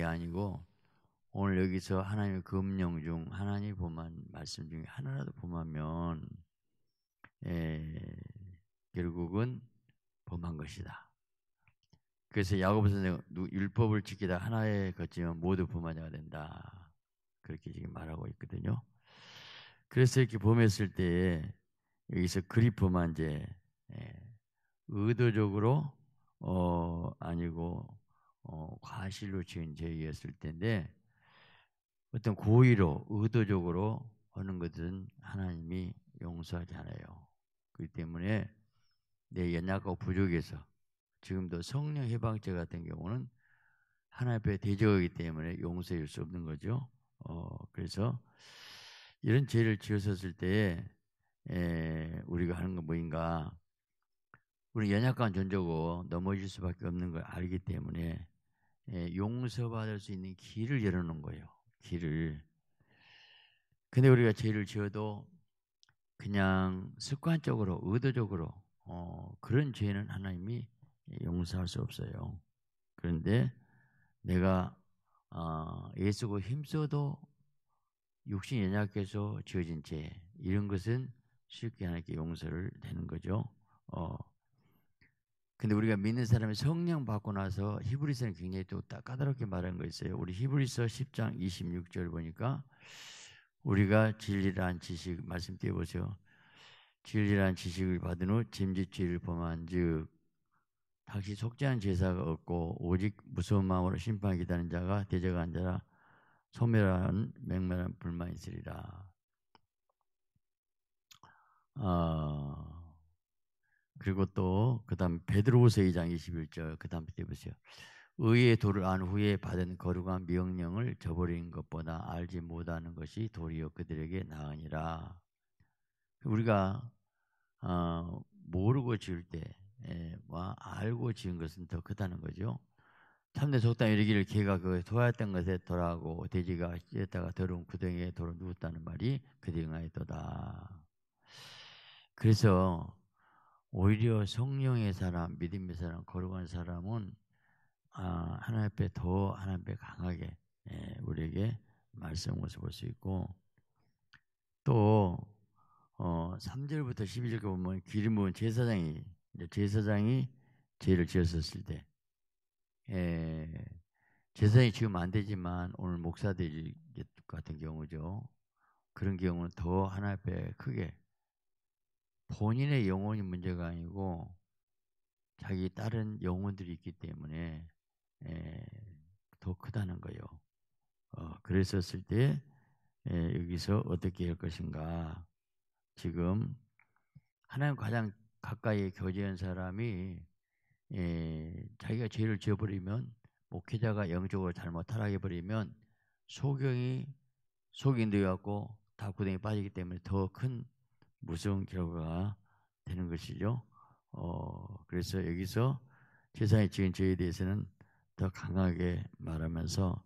게 아니고 오늘 여기서 하나님의 금령 중 하나님 보만 말씀 중에 하나라도 하면 에, 예, 결국은 범한 것이다. 그래서 야고보 선생 율법을 지키다 하나에 거치면 모두 범하자가 된다. 그렇게 지금 말하고 있거든요. 그래서 이렇게 범했을 때 여기서 그리퍼한 이제 예, 의도적으로 어 아니고 어, 과실로 지은 죄였을 텐데 어떤 고의로 의도적으로 하는 것은 하나님이 용서하지 않아요. 그렇기 때문에 내연약과부족에서 지금도 성령 해방죄 같은 경우는 하나님 앞에 대적이기 때문에 용서할 수 없는 거죠. 어, 그래서 이런 죄를 지었었을 때 에, 우리가 하는 건 뭐인가? 우리 연약한 존재고 넘어질 수밖에 없는 걸 알기 때문에 예, 용서받을 수 있는 길을 열어놓은 거예요. 길을. 근데 우리가 죄를 지어도 그냥 습관적으로 의도적으로 어, 그런 죄는 하나님이 용서할 수 없어요. 그런데 내가 어, 예수고 힘써도 육신 연약해서 지어진 죄 이런 것은 쉽게 하나님께 용서를 되는 거죠. 어, 근데 우리가 믿는 사람이 성령 받고 나서 히브리서는 굉장히 또 까다롭게 말한 거 있어요. 우리 히브리서 10장 26절 보니까 우리가 진리란 지식 말씀 띄워보세요. 진리란 지식을 받은 후 짐짓죄를 범한즉 다시 속죄한 제사가 없고 오직 무서운 마음으로 심판 기다리는 자가 대적한 자라 소멸하 맹렬한 불만 있으리라. 어... 그리고 또 그다음 베드로후서 2장 21절 그다음 밑에 보세요. 의의 도를 안 후에 받은 거룩한 명령을 저버린 것보다 알지 못하는 것이 도리어 그들에게 나으니라. 우리가 어, 모르고 지을 때와 예, 뭐 알고 지은 것은 더 크다는 거죠. 참내 속당 이르기를 개가 그 토하였던 것에 돌아고 돼지가 찢었다가 더러운 구덩이에 돌아 누웠다는 말이 그대응하였다 그래서 오히려 성령의 사람, 믿음의 사람, 거룩한 사람은 아, 하나님 앞에 더 하나님 앞에 강하게 예, 우리에게 말씀을 볼 수 있고 또 어, 3절부터 1 2절 보면 기름은 제사장이 제사장이 죄를 지었을때 예, 제사장이 지금안 되지만 오늘 목사들 같은 경우죠. 그런 경우는 더 하나님 앞에 크게 본인의 영혼이 문제가 아니고 자기 다른 영혼들이 있기 때문에 에, 예, 더 크다는 거예요. 어, 그랬었을 때 에, 예, 여기서 어떻게 할 것인가? 지금 하나님 가장 가까이 교제한 사람이 에, 예, 자기가 죄를 지어버리면 목회자가 영적으로 잘못 타락해버리면 소경이 속인 되어갖고 다 구덩이 빠지기 때문에 더큰 무서운 결과가 되는 것이죠. 어, 그래서 여기서 세상에 지은 죄에 대해서는 더 강하게 말하면서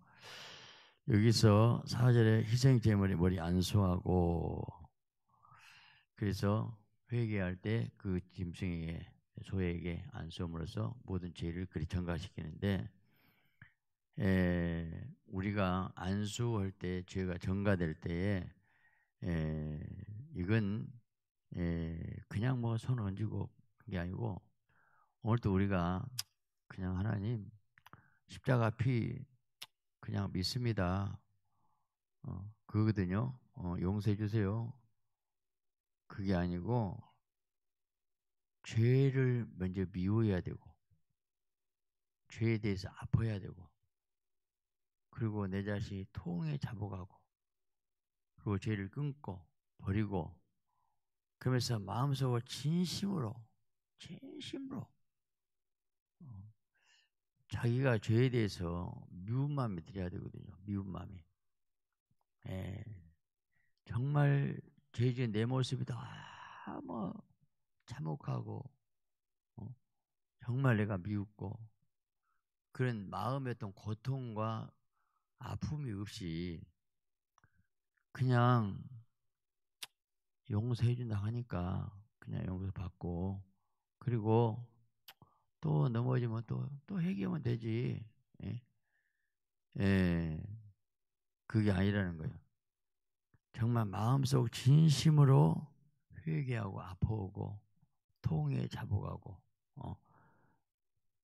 여기서 사절에 희생 제물이 머리 안수하고 그래서 회개할 때 그 짐승에게 소에게 안수함으로써 모든 죄를 그리 전가시키는데 에, 우리가 안수할 때 죄가 전가될 때에 에, 이건 예, 그냥 뭐손 얹고 그게 아니고 오늘도 우리가 그냥 하나님 십자가 피 그냥 믿습니다. 어, 그거거든요. 어, 용서해 주세요. 그게 아니고 죄를 먼저 미워야 되고 죄에 대해서 아파야 되고 그리고 내 자신이 통에 잡아가고 그리고 죄를 끊고 버리고 그러면서 마음속으로 진심으로 진심으로 어, 자기가 죄에 대해서 미운 마음이 들어야 되거든요. 미운 마음이. 예. 정말 죄지은 내 모습이 너무 뭐 참혹하고 어? 정말 내가 미웠고 그런 마음의 어떤 고통과 아픔이 없이 그냥 용서해 준다 하니까 그냥 용서 받고 그리고 또 넘어지면 또 또회결하면 되지. 예. 예. 그게 아니라는 거예요. 정말 마음속 진심으로 회개하고 아파오고 통에 잡아가고 어,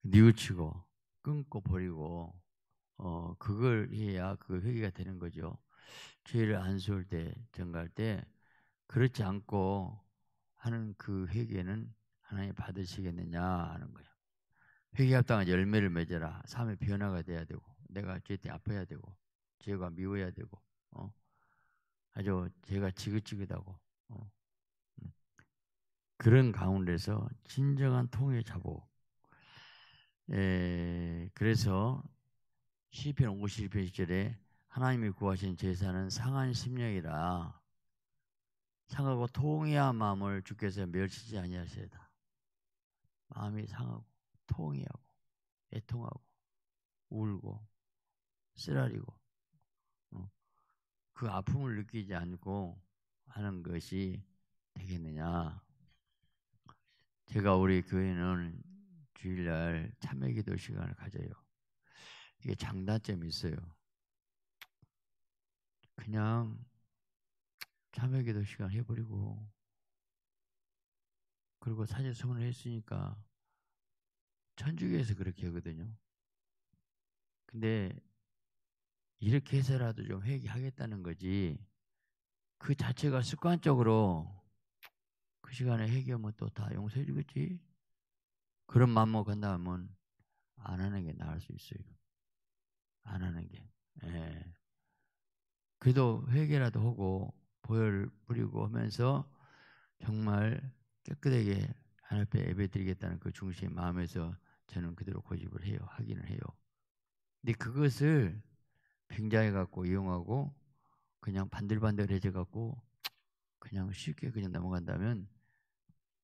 뉘우치고 끊고 버리고 어, 그걸 해야 그 회개가 되는 거죠. 죄를 안수울 때, 정갈 때 그렇지 않고 하는 그 회개는 하나님 받으시겠느냐 하는 거예요. 회개합당한 열매를 맺어라. 삶의 변화가 돼야 되고 내가 죄때 아파야 되고 죄가 미워야 되고 어? 아주 죄가 지긋지긋하고 어? 음. 그런 가운데서 진정한 통의 자복. 에, 그래서 시편 51편 1절에 하나님이 구하신 제사는 상한 심령이라 상하고 통이야 마음을 주께서 멸치지 아니하시다. 마음이 상하고 통이하고 애통하고 울고 쓰라리고 어, 그 아픔을 느끼지 않고 하는 것이 되겠느냐. 제가 우리 교회는 주일날 참여기도 시간을 가져요. 이게 장단점이 있어요. 그냥 참여기도 시간 해버리고 그리고 사제 소문을 했으니까 천주교에서 그렇게 하거든요. 근데 이렇게 해서라도 좀 회개하겠다는 거지 그 자체가 습관적으로 그 시간에 회개하면 또 다 용서해 주겠지 그런 마음 먹은다음은안 하는 게 나을 수 있어요. 안 하는 게. 예. 그래도 회개라도 하고 보혈 뿌리고 하면서 정말 깨끗하게 하나님 앞 예배드리겠다는 그 중심의 마음에서 저는 그대로 고집을 해요. 확인을 해요. 근데 그것을 굉장히 갖고 이용하고 그냥 반들반들해져 갖고 그냥 쉽게 그냥 넘어간다면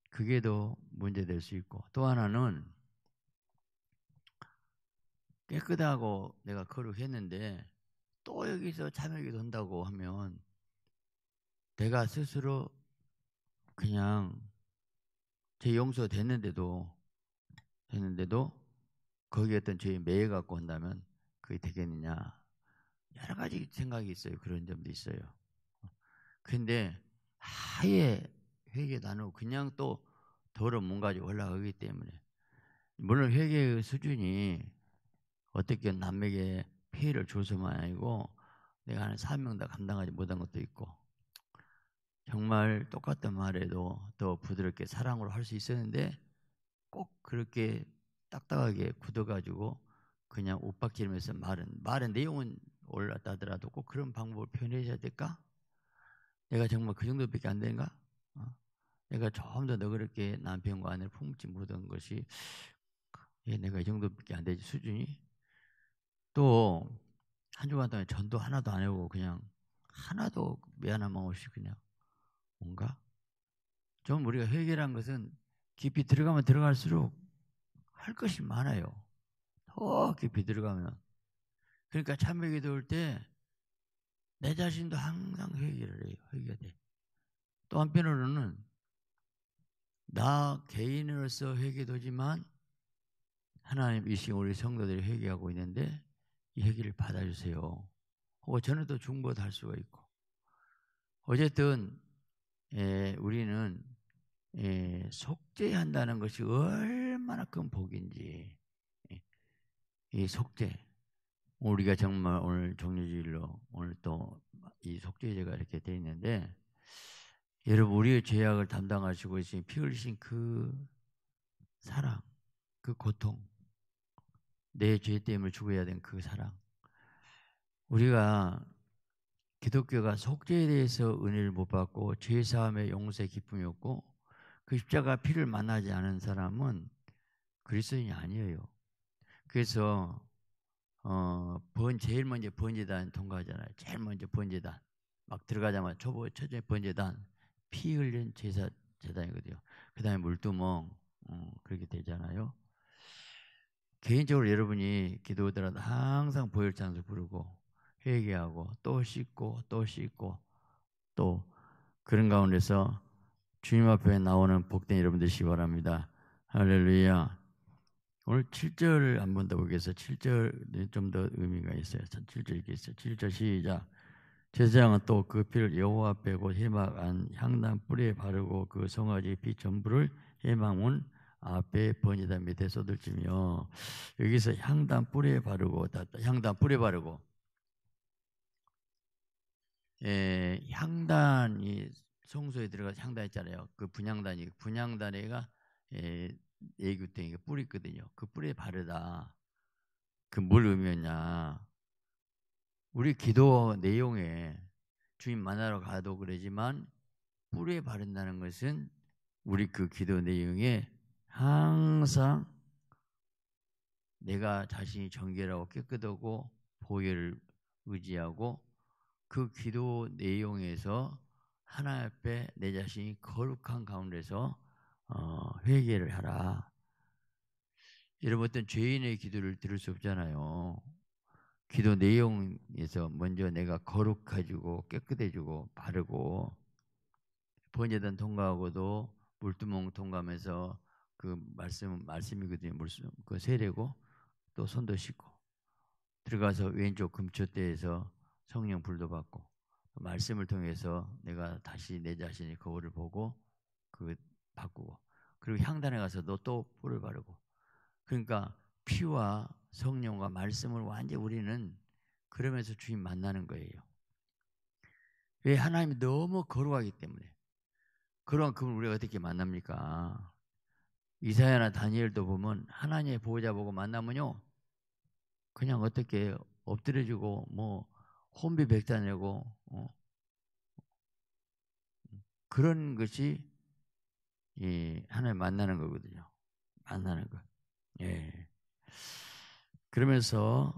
그게 더 문제될 수 있고 또 하나는 깨끗하고 내가 거룩했는데 또 여기서 참여기도 한다고 하면 내가 스스로 그냥 제 용서 됐는데도 했는데도 거기에 어떤 죄에 매여 갖고 한다면 그게 되겠느냐 여러 가지 생각이 있어요 그런 점도 있어요 근데 아예 회개 나누고 그냥 또 더러 문까지 올라가기 때문에 물론 회개의 수준이 어떻게 남에게 피해를 줘서만 아니고 내가 하는 사명 다 감당하지 못한 것도 있고 정말 똑같은 말에도 더 부드럽게 사랑으로 할 수 있었는데 꼭 그렇게 딱딱하게 굳어가지고 그냥 옷박르면서 말은 말은 내용은 올랐다더라도 꼭 그런 방법을 표현해야 될까? 내가 정말 그 정도밖에 안 되는가? 어? 내가 좀 더 너그럽게 남편과 아내를 품지 못한 것이 예, 내가 이 정도밖에 안 되지 수준이 또 한 주간 동안 전도 하나도 안해보고 그냥 하나도 미안한 마음 없이 그냥 뭔가 좀 우리가 회개란 것은 깊이 들어가면 들어갈수록 할 것이 많아요. 더 깊이 들어가면. 그러니까 참회기도 올때내 자신도 항상 회개를 해요. 회개가 돼. 또 한편으로는 나 개인으로서 회개도지만 하나님 이시 우리 성도들이 회개하고 있는데 이 회개를 받아주세요. 혹은 저는 또 중보도 할 수가 있고 어쨌든 에, 예, 우리는 에, 예, 속죄한다는 것이 얼마나 큰 복인지 예, 이 속죄 우리가 정말 오늘 종료주일로 오늘 또 이 속죄제가 이렇게 돼 있는데 여러분 우리의 죄악을 담당하시고 계신 피 흘리신 그 사랑 그 고통 내 죄 때문에 죽어야 된 그 사랑 우리가 기독교가 속죄에 대해서 은혜를 못 받고 죄 사함의 용서의 기쁨이 없고 그 십자가 피를 만나지 않은 사람은 그리스도인이 아니에요. 그래서 어, 번 제일 먼저 번제단 통과하잖아요. 제일 먼저 번제단 막 들어가자마자 초보 첫째 번제단 피 흘린 제사 제단이거든요. 그다음에 물두멍 음, 그렇게 되잖아요. 개인적으로 여러분이 기도하더라도 항상 보혈 찬송 부르고 회개하고 또 씻고 또 씻고 또 그런 가운데서 주님 앞에 나오는 복된 여러분들이시 바랍니다. 할렐루야. 오늘 7절을 한번 더보겠습니다 7절 좀 더 의미가 있어요. 7절 있겠어요. 7절 시작. 제사장은 또 그 피를 여호와 앞에 곧 해막 안 향단 뿌리에 바르고 그 성아지 피 전부를 해망문 앞에 번이다 밑에 쏟을지며 여기서 향단 뿌리에 바르고 향단 뿌리에 바르고 에, 예, 향단이 성소에 들어가서 향단 있잖아요. 그 분향단이 분향단에가 에, 예, 애교땡이가 뿌리 있거든요. 그 뿌리에 바르다. 그 뭘 의미였냐? 우리 기도 내용에 주님 만나러 가도 그러지만 뿌리에 바른다는 것은 우리 그 기도 내용에 항상 내가 자신이 정결하고 깨끗하고 보혈을 의지하고 그 기도 내용에서 하나 앞에 내 자신이 거룩한 가운데서 어, 회개를 하라. 여러분 어떤 죄인의 기도를 들을 수 없잖아요. 기도 내용에서 먼저 내가 거룩해지고 깨끗해지고 바르고 번제단 통과하고도 물두멍 통과하면서 그 말씀 말씀이거든요. 물그 세례고 또 손도 씻고 들어가서 왼쪽 금초대에서 성령 불도 받고 말씀을 통해서 내가 다시 내 자신이 거울을 보고 그 바꾸고 그리고 향단에 가서도 또 뿔을 바르고 그러니까 피와 성령과 말씀을 완전히 우리는 그러면서 주님 만나는 거예요. 왜 하나님이 너무 거룩하기 때문에 그런 그분 우리가 어떻게 만납니까? 이사야나 다니엘도 보면 하나님의 보호자 보고 만나면요 그냥 어떻게 엎드려주고 뭐 혼비 백단이고 어. 그런 것이 이 하나님 만나는 거거든요. 만나는 거. 예. 그러면서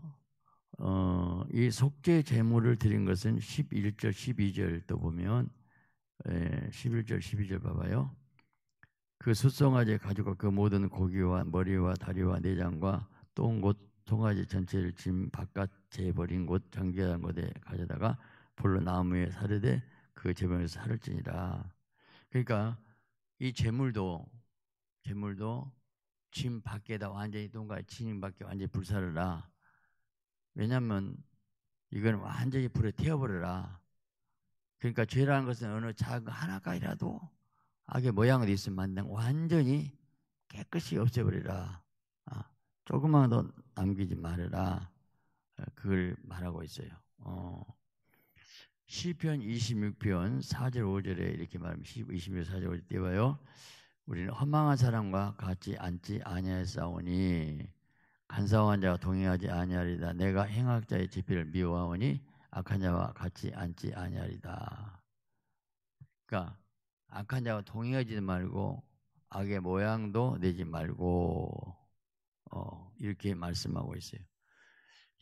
어, 이 속죄 제물을 드린 것은 11절 12절 또 보면 예, 11절 12절 봐봐요. 그수송아지 가죽과 그 모든 고기와 머리와 다리와 내장과 똥곧 통아지 전체를 짐 바깥에 버린 곳 장기한 하 곳에 가져다가 불로 나무에 사르되 그재방에서살을지이라 그러니까 이 재물도 재물도 짐 밖에다 완전히 동가 짐 밖에 완전히 불사르라. 왜냐하면 이건 완전히 불에 태워버려라. 그러니까 죄라는 것은 어느 작은 하나가이라도 악의 모양을 있으면 만든 완전히 깨끗이 없애버리라. 아, 조금만 더 남기지 말아라. 어, 그걸 말하고 있어요. 어. 시편 26편 4절 5절에 이렇게 말하면 26편 4절 5절 띄워요. 우리는 허망한 사람과 같이 앉지 아니하였사오니 간사한 자와 동행하지 아니하리다. 내가 행악자의 집필을 미워하오니 악한 자와 같이 앉지 아니하리다. 그러니까 악한 자와 동행하지 말고 악의 모양도 내지 말고 어, 이렇게 말씀하고 있어요.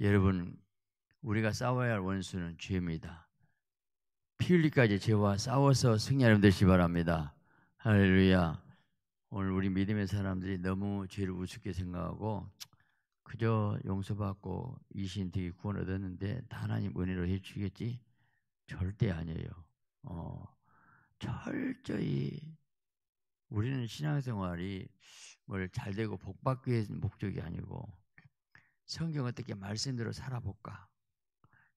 여러분, 우리가 싸워야 할 원수는 죄입니다. 피 흘리까지 죄와 싸워서 승리하는 되시 바랍니다. 할렐루야. 오늘 우리 믿음의 사람들이 너무 죄를 우습게 생각하고 그저 용서받고 이신 되게 구원 얻었는데 하나님 은혜로 해주겠지 절대 아니에요. 어, 철저히 우리는 신앙생활이 뭘잘 되고 복 받기 위해 목적이 아니고 성경 어떻게 말씀대로 살아볼까?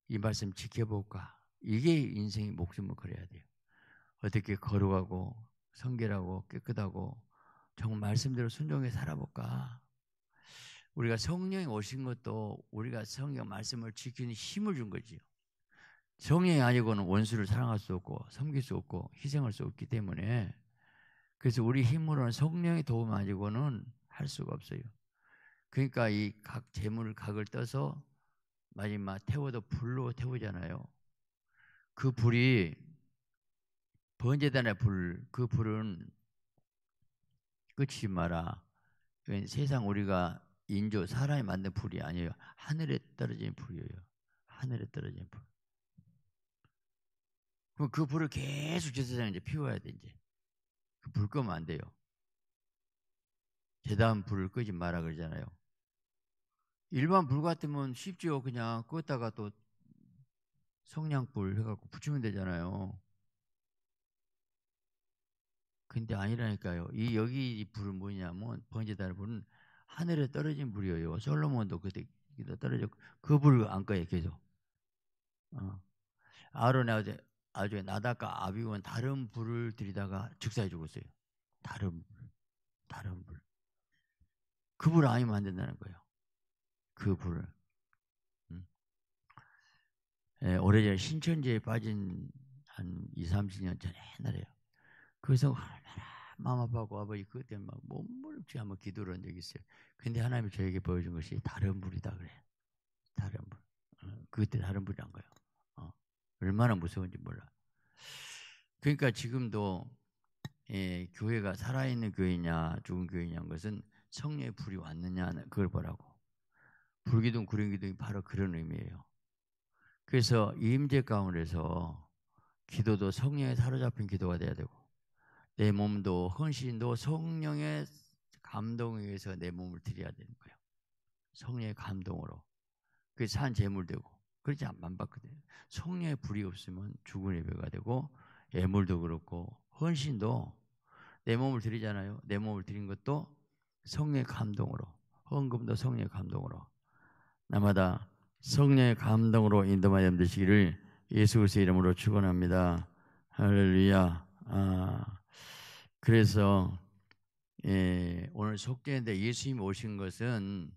이 말씀 지켜볼까? 이게 인생의 목숨을 그려야 돼요. 어떻게 거룩하고 성결하고 깨끗하고 정말 말씀대로 순종해 살아볼까? 우리가 성령이 오신 것도 우리가 성경 말씀을 지키는 힘을 준 거지요. 성령이 아니고는 원수를 사랑할 수 없고 섬길 수 없고 희생할 수 없기 때문에 그래서 우리 힘으로는 성령의 도움 가지고는할 수가 없어요. 그러니까 이 각 재물 각을 떠서 마지막 태워도 불로 태우잖아요. 그 불이 번제단의 불, 그 불은 끝이 마라. 세상 우리가 인조 사람이 만든 불이 아니에요. 하늘에 떨어진 불이에요. 하늘에 떨어진 불. 그럼 그 불을 계속 제사장이 이제 피워야 돼 이제. 그 불 끄면 안 돼요. 계단 불을 끄지 마라 그러잖아요. 일반 불 같으면 쉽죠 그냥 끄다가 또 성냥불 해갖고 붙이면 되잖아요. 근데 아니라니까요. 이 여기 이 불은 뭐냐면 번제단 불은 하늘에 떨어진 불이에요. 솔로몬도 그때 떨어졌고 그불안 꺼요 계속. 어. 아론이 어제 아주 나다가 아비온 다른 불을 들이다가 즉사해 죽었어요. 다른 불. 다른 불. 그 불 아니면 안 된다는 거예요. 그 불을. 음. 예, 오래전에 신천지에 빠진 한 2, 30년 전에 옛날에요. 그래서 얼마나 마음 아빠고 아버지 그것 때문에 막 몸부림치 한번 기도를 한 적이 있어요. 근데 하나님이 저에게 보여준 것이 다른 불이다 그래. 다른 불. 어, 그때 다른 불이란 거예요. 얼마나 무서운지 몰라. 그러니까 지금도 예, 교회가 살아있는 교회냐 죽은 교회냐는 것은 성령의 불이 왔느냐 는 그걸 보라고. 불기둥 구름기둥이 바로 그런 의미예요. 그래서 임재 가운데서 기도도 성령에 사로잡힌 기도가 돼야 되고 내 몸도 헌신도 성령의 감동에 의해서 내 몸을 드려야 되는 거예요. 성령의 감동으로. 그게 산 재물되고 그렇지 안 받거든요. 성령의 불이 없으면 죽은 예배가 되고 예물도 그렇고 헌신도 내 몸을 드리잖아요. 내 몸을 드린 것도 성령의 감동으로 헌금도 성령의 감동으로 나마다 성령의 감동으로 인도하여 되시기를 예수 그리스도 이름으로 축원합니다. 할렐루야. 아, 그래서 예, 오늘 속죄인데 예수님 오신 것은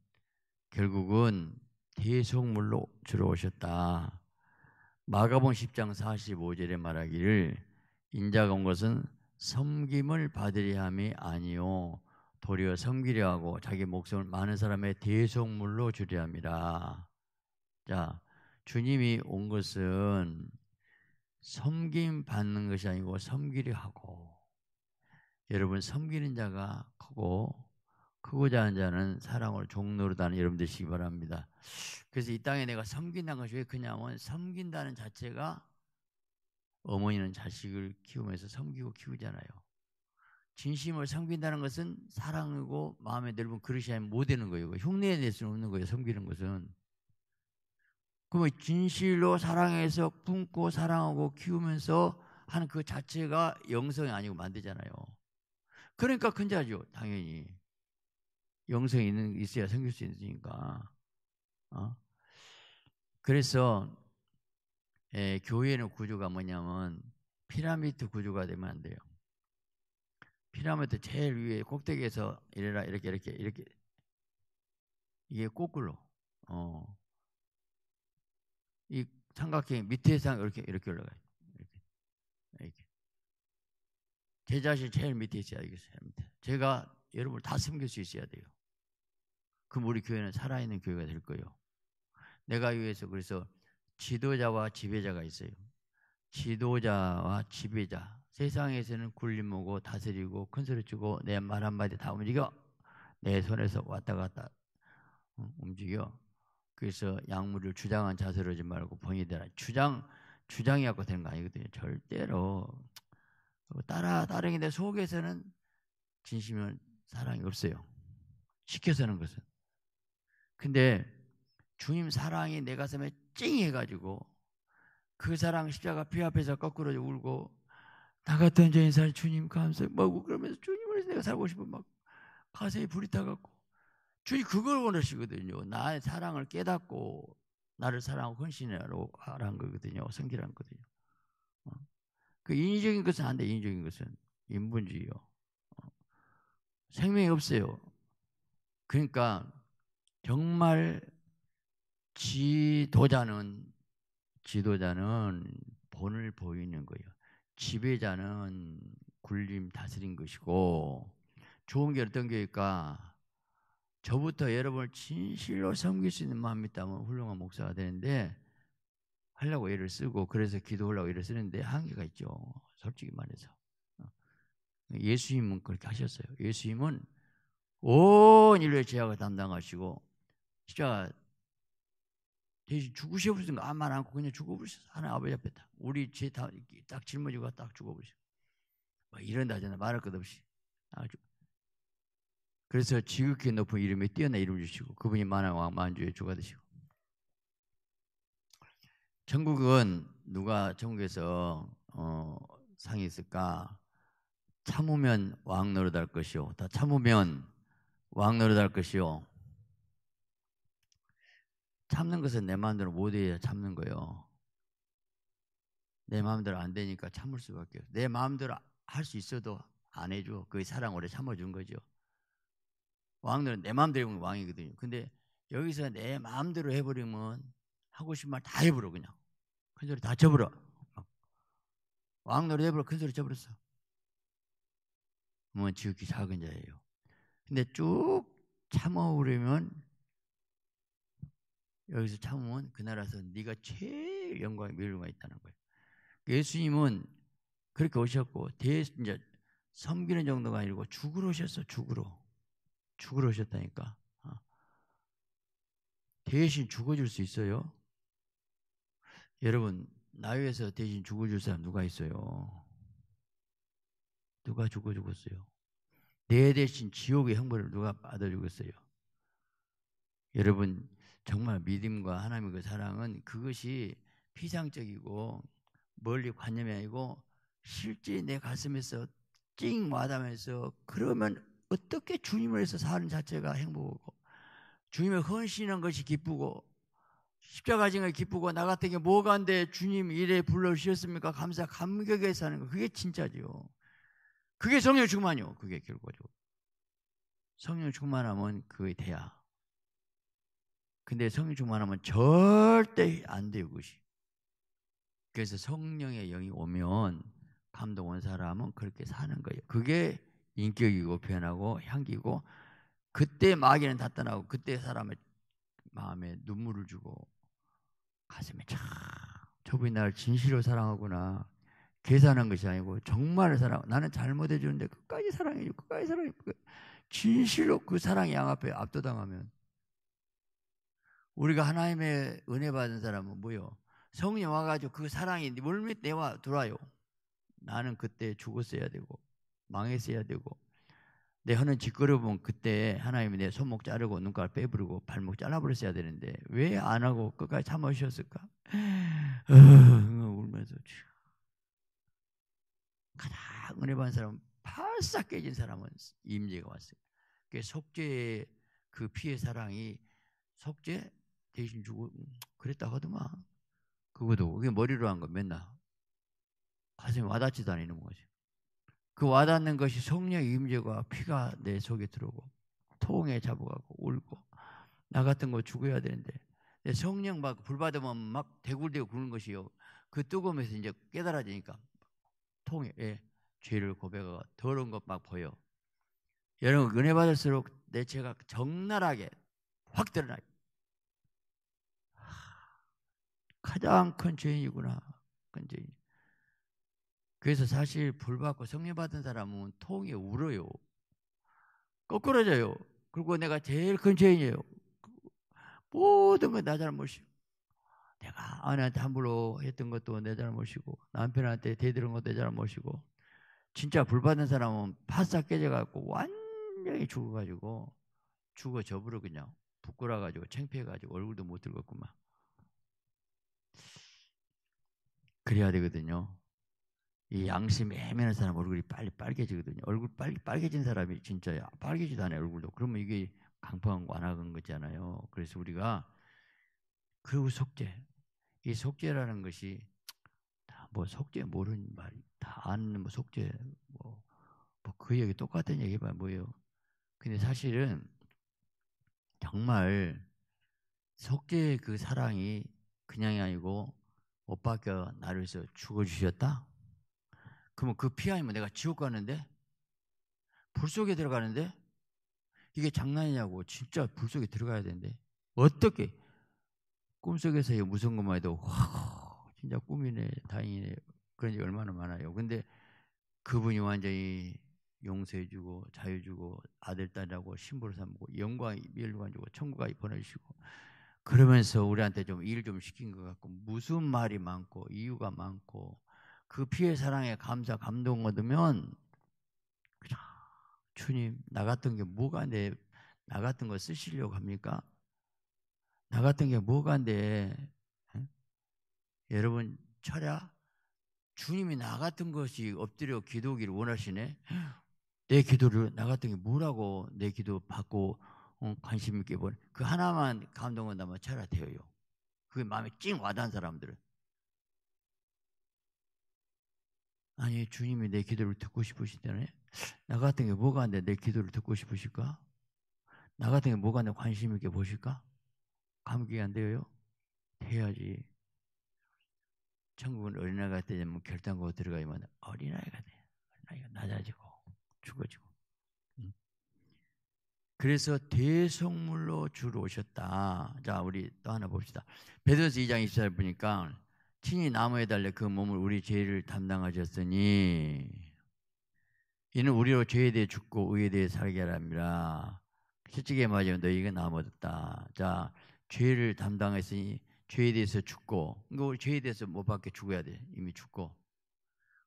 결국은 대속물로 주러 오셨다. 마가봉 10장 45절에 말하기를 인자가 온 것은 섬김을 받으려 함이 아니요 도리어 섬기려 하고 자기 목숨을 많은 사람의 대속물로 주려 합니다. 자, 주님이 온 것은 섬김 받는 것이 아니고 섬기려 하고 여러분 섬기는 자가 크고 크고 그 작은 자는 사랑을 종로로다는 여러분 되시기 바랍니다. 그래서 이 땅에 내가 섬긴다는 것이 왜 그냐면 섬긴다는 자체가 어머니는 자식을 키우면서 섬기고 키우잖아요. 진심을 섬긴다는 것은 사랑이고 마음의 넓은 그릇이 아니면 못 되는 거예요. 그 흉내에 낼 수는 없는 거예요. 섬기는 것은. 그러면 뭐 진실로 사랑해서 품고 사랑하고 키우면서 하는 그 자체가 영성이 아니고 만들잖아요. 그러니까 큰 자죠. 당연히. 영성이 있는, 있어야 생길 수 있으니까. 어? 그래서 예, 교회는 구조가 뭐냐면 피라미드 구조가 되면 안 돼요. 피라미드 제일 위에 꼭대기에서 이래라 이렇게 이렇게 이렇게 이게 거꾸로 어. 이 삼각형 밑에상 이렇게 이렇게 올라가요. 이렇게 이렇게 제 자신 제일 밑에 있어야 되겠어요. 제가 여러분을 다 섬길 수 있어야 돼요. 그럼 우리 교회는 살아있는 교회가 될 거예요. 내가 위해서 그래서 지도자와 지배자가 있어요. 지도자와 지배자. 세상에서는 굴림하고 다스리고 큰소리 치고 내 말 한마디 다 움직여. 내 손에서 왔다 갔다 어, 움직여. 그래서 약물을 주장한 자세로 하지 말고 본의대라. 주장, 주장이 갖고 되는 거 아니거든요. 절대로. 따라, 따르게내 속에서는 진심은 사랑이 없어요. 시켜서 는 것은. 근데 주님 사랑이 내 가슴에 찡 해가지고 그 사랑 십자가 피 앞에서 거꾸로 울고 나 같은 죄인 살 주님 감사 뭐고 그러면서 주님을 위해서 내가 살고 싶은막가슴에 불이 타갖고 주님 그걸 원하시거든요. 나의 사랑을 깨닫고 나를 사랑하고 헌신하라고 한 거거든요. 성기란 거거든요. 어. 그 인위적인 것은 안 돼. 인위적인 것은 인본주의요. 어. 생명이 없어요. 그러니까 정말 지도자는 지도자는 본을 보이는 거예요. 지배자는 굴림 다스린 것이고 좋은 게 어떤 게일까? 저부터 여러분을 진실로 섬길 수 있는 마음이 있다면 훌륭한 목사가 되는데 하려고 애를 쓰고 그래서 기도하려고 애를 쓰는데 한계가 있죠. 솔직히 말해서. 어. 예수님은 그렇게 하셨어요. 예수님은 온 인류의 죄악을 담당하시고 진짜 대신 죽으셔버리신 거 아무 말 않고 그냥 죽어버리셨어. 하나님 아버지 앞에 딱 우리 죄다딱 짊어지고 딱 죽어버리셨어. 뭐 이런다 하잖아. 말할 것 없이. 아주. 그래서 지극히 높은 이름에 뛰어나 이름을 주시고 그분이 만왕왕 만주에 주가 되시고 천국은 누가 천국에서 어, 상이 있을까? 참으면 왕 노릇할 것이요. 다 참으면 왕 노릇할 것이요. 참는 것은 내 마음대로 못해야 참는 거예요. 내 마음대로 안 되니까 참을 수밖에 없어요. 내 마음대로 할 수 있어도 안 해줘. 그게 사랑 오래 참아준 거죠. 왕들은 내 마음대로 해 왕이거든요. 근데 여기서 내 마음대로 해버리면 하고 싶은 말 다 해버려 그냥. 큰 소리 다 쳐버려. 왕노로 해버려 큰 소리 쳐버렸어. 뭐 지극히 작은 자예요. 근데 쭉 참아오려면 여기서 참으면 그 나라에서 네가 제일 영광의 멸루가 있다는 거예요. 예수님은 그렇게 오셨고 대 이제 섬기는 정도가 아니고 죽으러 오셨어 죽으러 죽으러 오셨다니까 어. 대신 죽어줄 수 있어요? 여러분 나 위해서 대신 죽어줄 사람 누가 있어요? 누가 죽어 죽었어요? 내 대신 지옥의 형벌을 누가 받아 죽었어요? 여러분 정말 믿음과 하나님의 그 사랑은 그것이 피상적이고 멀리 관념이 아니고 실제 내 가슴에서 찡 와닿으면서 그러면 어떻게 주님을 위 해서 사는 자체가 행복하고 주님의 헌신한 것이 기쁘고 십자가 징을 기쁘고 나 같은 게 뭐가 안 돼 주님 이래 불러주셨습니까? 감사 감격에 사는 거 그게 진짜죠. 그게 성령 충만이요. 그게 결과죠. 성령 충만하면 그게 돼야 근데 성령 충만하면 절대 안 돼요, 그것이. 그래서 성령의 영이 오면 감동 온 사람은 그렇게 사는 거예요. 그게 인격이고 변하고 향기고 그때 마귀는 다 떠나고 그때 사람의 마음에 눈물을 주고 가슴에 참 저분이 나를 진실로 사랑하구나 계산한 것이 아니고 정말 사랑 나는 잘못해 주는데 끝까지 사랑해 끝까지 사랑해 진실로 그 사랑 양 앞에 압도당하면 우리가 하나님의 은혜 받은 사람은 뭐요? 성령 와가지고 그 사랑이 물밑 내와 들어와요. 나는 그때 죽었어야 되고 망했어야 되고 내 하는 짓거려보면 그때 하나님이 내 손목 자르고 눈깔 빼부르고 발목 잘라버렸어야 되는데 왜 안 하고 끝까지 참으셨을까? 어, 울면서 가장 은혜 받은 사람은 팔싹 깨진 사람은 임재가 왔어요. 그 속죄의 그 피의 사랑이 속죄 대신 주고 그랬다 하더만 그것도 그게 머리로 한 거 맨날 가슴에 와닿지다니는 거지 그 와닿는 것이 성령의 임재가 피가 내 속에 들어오고 통에 잡아가고 울고 나 같은 거 죽어야 되는데 성령 막 불받으면 막 대굴대굴 구는 것이요 그 뜨거움에서 이제 깨달아지니까 통에 예, 죄를 고백하고 더러운 것 막 보여 여러분 은혜 받을수록 내 죄가 적나라하게 확 드러나요 가장 큰 죄인이구나. 큰 죄인. 그래서 사실 불 받고 성령 받은 사람은 통에 울어요. 거꾸로져요. 그리고 내가 제일 큰 죄인이에요. 모든 건나 잘못이고 내가 아내한테 함부로 했던 것도 내 잘못이고 남편한테 대들은 것도 내 잘못이고 진짜 불 받은 사람은 바싹 깨져갖고 완전히 죽어가지고 죽어 접으러 그냥 부끄러가지고 창피해가지고 얼굴도 못 들겠구만. 그래야 되거든요. 이 양심이 애매한 사람 얼굴이 빨리 빨개지거든요. 얼굴 빨리 빨개진 사람이 진짜야. 빨개지도 않아요, 얼굴도. 그러면 이게 강포한 거안 하는 거잖아요. 그래서 우리가 그리고 속죄. 이 속죄라는 것이 뭐 속죄 모르는 말다 아는 뭐 속죄 뭐그 뭐 얘기 똑같은 얘기만 뭐예요. 근데 사실은 정말 속죄의 그 사랑이 그냥이 아니고 오빠가 나를 위해서 죽어주셨다? 그러면 그 피 아니면 내가 지옥 가는데? 불 속에 들어가는데? 이게 장난이냐고. 진짜 불 속에 들어가야 되는데. 어떻게? 꿈속에서의 무슨 것만 해도, 와, 진짜 꿈이네. 다행이네. 그런 지 얼마나 많아요. 근데 그분이 완전히 용서해주고, 자유주고, 아들, 딸이고 신부를 삼고, 영광이 멸관 주고, 천국까지 보내주시고, 그러면서 우리한테 좀 일 좀 시킨 것 같고 무슨 말이 많고 이유가 많고 그 피해 사랑에 감사 감동 얻으면 주님 나 같은 게 뭐가 내 나 같은 거 쓰시려고 합니까? 나 같은 게 뭐가 내 에? 여러분 철야 주님이 나 같은 것이 엎드려 기도기를 원하시네 내 기도를 나 같은 게 뭐라고 내 기도 받고 어, 관심 있게 보는 그 하나만 감동한다면 차라어요 그게 마음에 찡 와닿은 사람들은 아니 주님이 내 기도를 듣고 싶으시다네. 나 같은 게 뭐가 안돼 내 기도를 듣고 싶으실까? 나 같은 게 뭐가 안돼 관심 있게 보실까? 감기 안 돼요? 돼야지. 천국은 어린아이가 되면 결단고 들어가면 어린아이가 돼. 어린아이가 낮아지고 죽어지고 그래서 대성물로 주로 오셨다. 자, 우리 또 하나 봅시다. 베드로서 2장 24절 보니까 친히 나무에 달려 그 몸을 우리 죄를 담당하셨으니 이는 우리로 죄에 대해 죽고 의에 대해 살게 하랍니다. 실직에 맞으면 너희가 나무였다. 자, 죄를 담당했으니 죄에 대해서 죽고 그러 그러니까 죄에 대해서 못 받게 죽어야 돼. 이미 죽고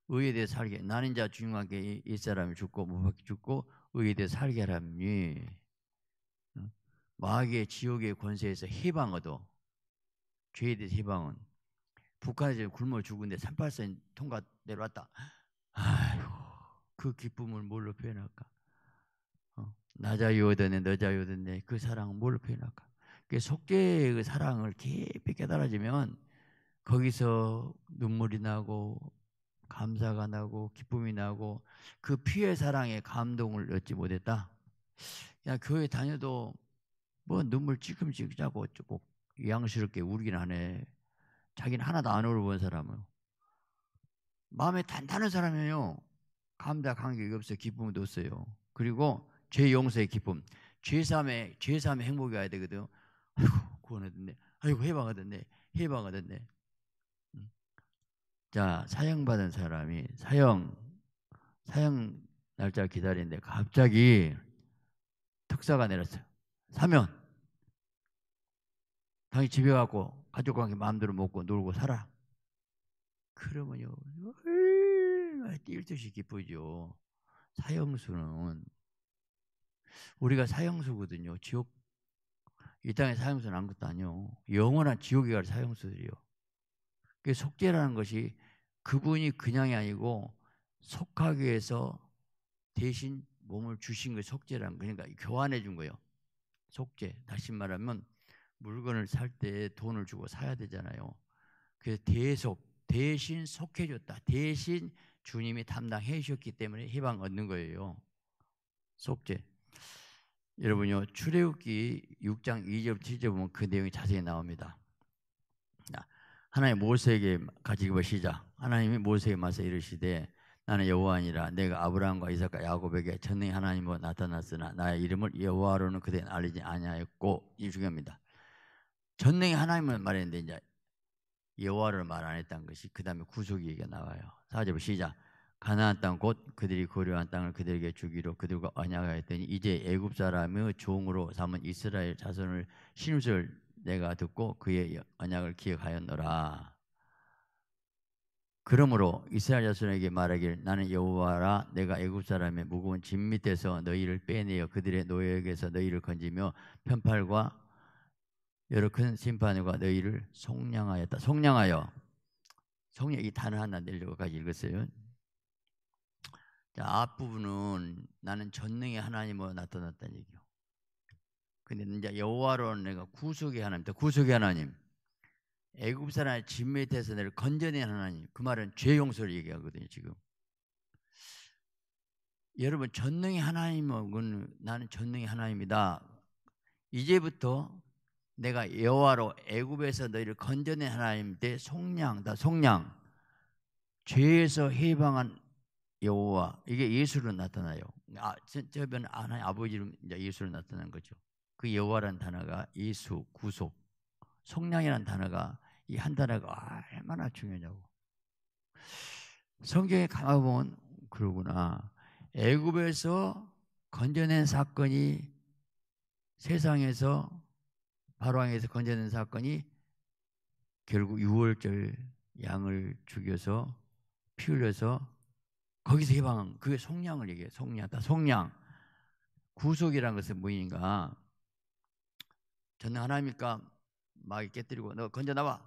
의에 대해 살게. 나는 자 중요하게 이, 이 사람이 죽고 못 받게 죽고 의에 대해 살게 하랍니. 마귀의 지옥의 권세에서 해방 어도 죄에 대해서 해방은 북한에서 굶어 죽은데 38선 통과 내려왔다. 아이고 그 기쁨을 뭘로 표현할까? 어, 나 자유 얻었네 너 자유 얻었네 그 사랑을 뭘로 표현할까? 그 속죄의 그 사랑을 깊이 깨달아지면 거기서 눈물이 나고 감사가 나고 기쁨이 나고 그 피의 사랑에 감동을 얻지 못했다. 야 교회 다녀도 뭐 눈물 찔끔찔끔 자고 어 양스럽게 울긴 하네. 자기는 하나도 안 울어본 사람은. 마음에 단단한 사람이에요. 감자 관계가 없어 기쁨도 없어요. 그리고 죄 용서의 기쁨. 죄삼의, 죄삼의 행복이 와야 되거든. 아이고, 구원하던데. 아이고, 해방하던데. 해방하던데. 음. 자, 사형받은 사람이 사형, 사형 날짜 기다리는데 갑자기 특사가 내렸어요. 사면 당신 집에 가고 가족관계 마음대로 먹고 놀고 살아. 그러면요 뛸 듯이 기쁘죠. 사형수는 우리가 사형수거든요. 지옥 이 땅에 사형수는 아무것도 아니요. 영원한 지옥에 갈 사형수들이요. 속죄라는 것이 그분이 그냥이 아니고 속하기 위해서 대신 몸을 주신 그 속죄라는 그러니까 교환해 준 거예요. 속죄. 다시 말하면 물건을 살 때 돈을 주고 사야 되잖아요. 그래서 대속, 대신 속해줬다. 대신 주님이 담당해 주셨기 때문에 해방 얻는 거예요. 속죄. 여러분요, 출애굽기 6장 2절 7절 보면 그 내용이 자세히 나옵니다. 하나님 모세에게 가지고 시작. 하나님이 모세에게 말서 이르시되 나는 여호와 아니라 내가 아브라함과 이삭과 야곱에게 전능히 하나님으로 나타났으나 나의 이름을 여호와로는 그대는 알리지 아니하였고 이 중요합니다. 전능히 하나님을 말했는데 이제 여호와를 말 안 했다는 것이 그 다음에 구속 얘기가 나와요. 사절 시작. 가나안 땅 곧 그들이 고려한 땅을 그들에게 주기로 그들과 언약하였더니 이제 애굽 사람의 종으로 삼은 이스라엘 자손을 신임을 내가 듣고 그의 언약을 기억하였노라. 그러므로 이스라엘 자손에게 말하길 나는 여호와라 내가 애굽 사람의 무거운 짐 밑에서 너희를 빼내어 그들의 노예에게서 너희를 건지며 편팔과 여러 큰 심판과 너희를 속량하였다. 속량하여 성령 이 단어 하나 내려고까지 읽었어요. 자, 앞부분은 나는 전능의 하나님으로 나타났다는 얘기요. 근데 이제 여호와로는 내가 구속의 하나님이다. 구속의 하나님. 애굽 사람의 진미에 대해서 를 건져낸 하나님. 그 말은 죄 용서를 얘기하거든요, 지금. 여러분, 전능의 하나님은 나는 전능의 하나님이다. 이제부터 내가 여호와로 애굽에서 너희를 건져낸 하나님 내 속량, 다 속량. 죄에서 해방한 여호와. 이게 예수로 나타나요. 아, 저변 하나님 아버지로 이제 예수로 나타난 거죠. 그 여호와라는 단어가 예수, 구속. 속량이라는 단어가 이한 단어가 얼마나 중요냐고. 하 성경에 가만 보면 그러구나. 애굽에서 건져낸 사건이 세상에서 바로왕에서 건져낸 사건이 결국 유월절 양을 죽여서 피 흘려서 거기서 해방한 그게 속량을 얘기해 속량 다 속량 구속이란 것은 뭐인가 전 하나님이니까 막 깨뜨리고 너 건져 나와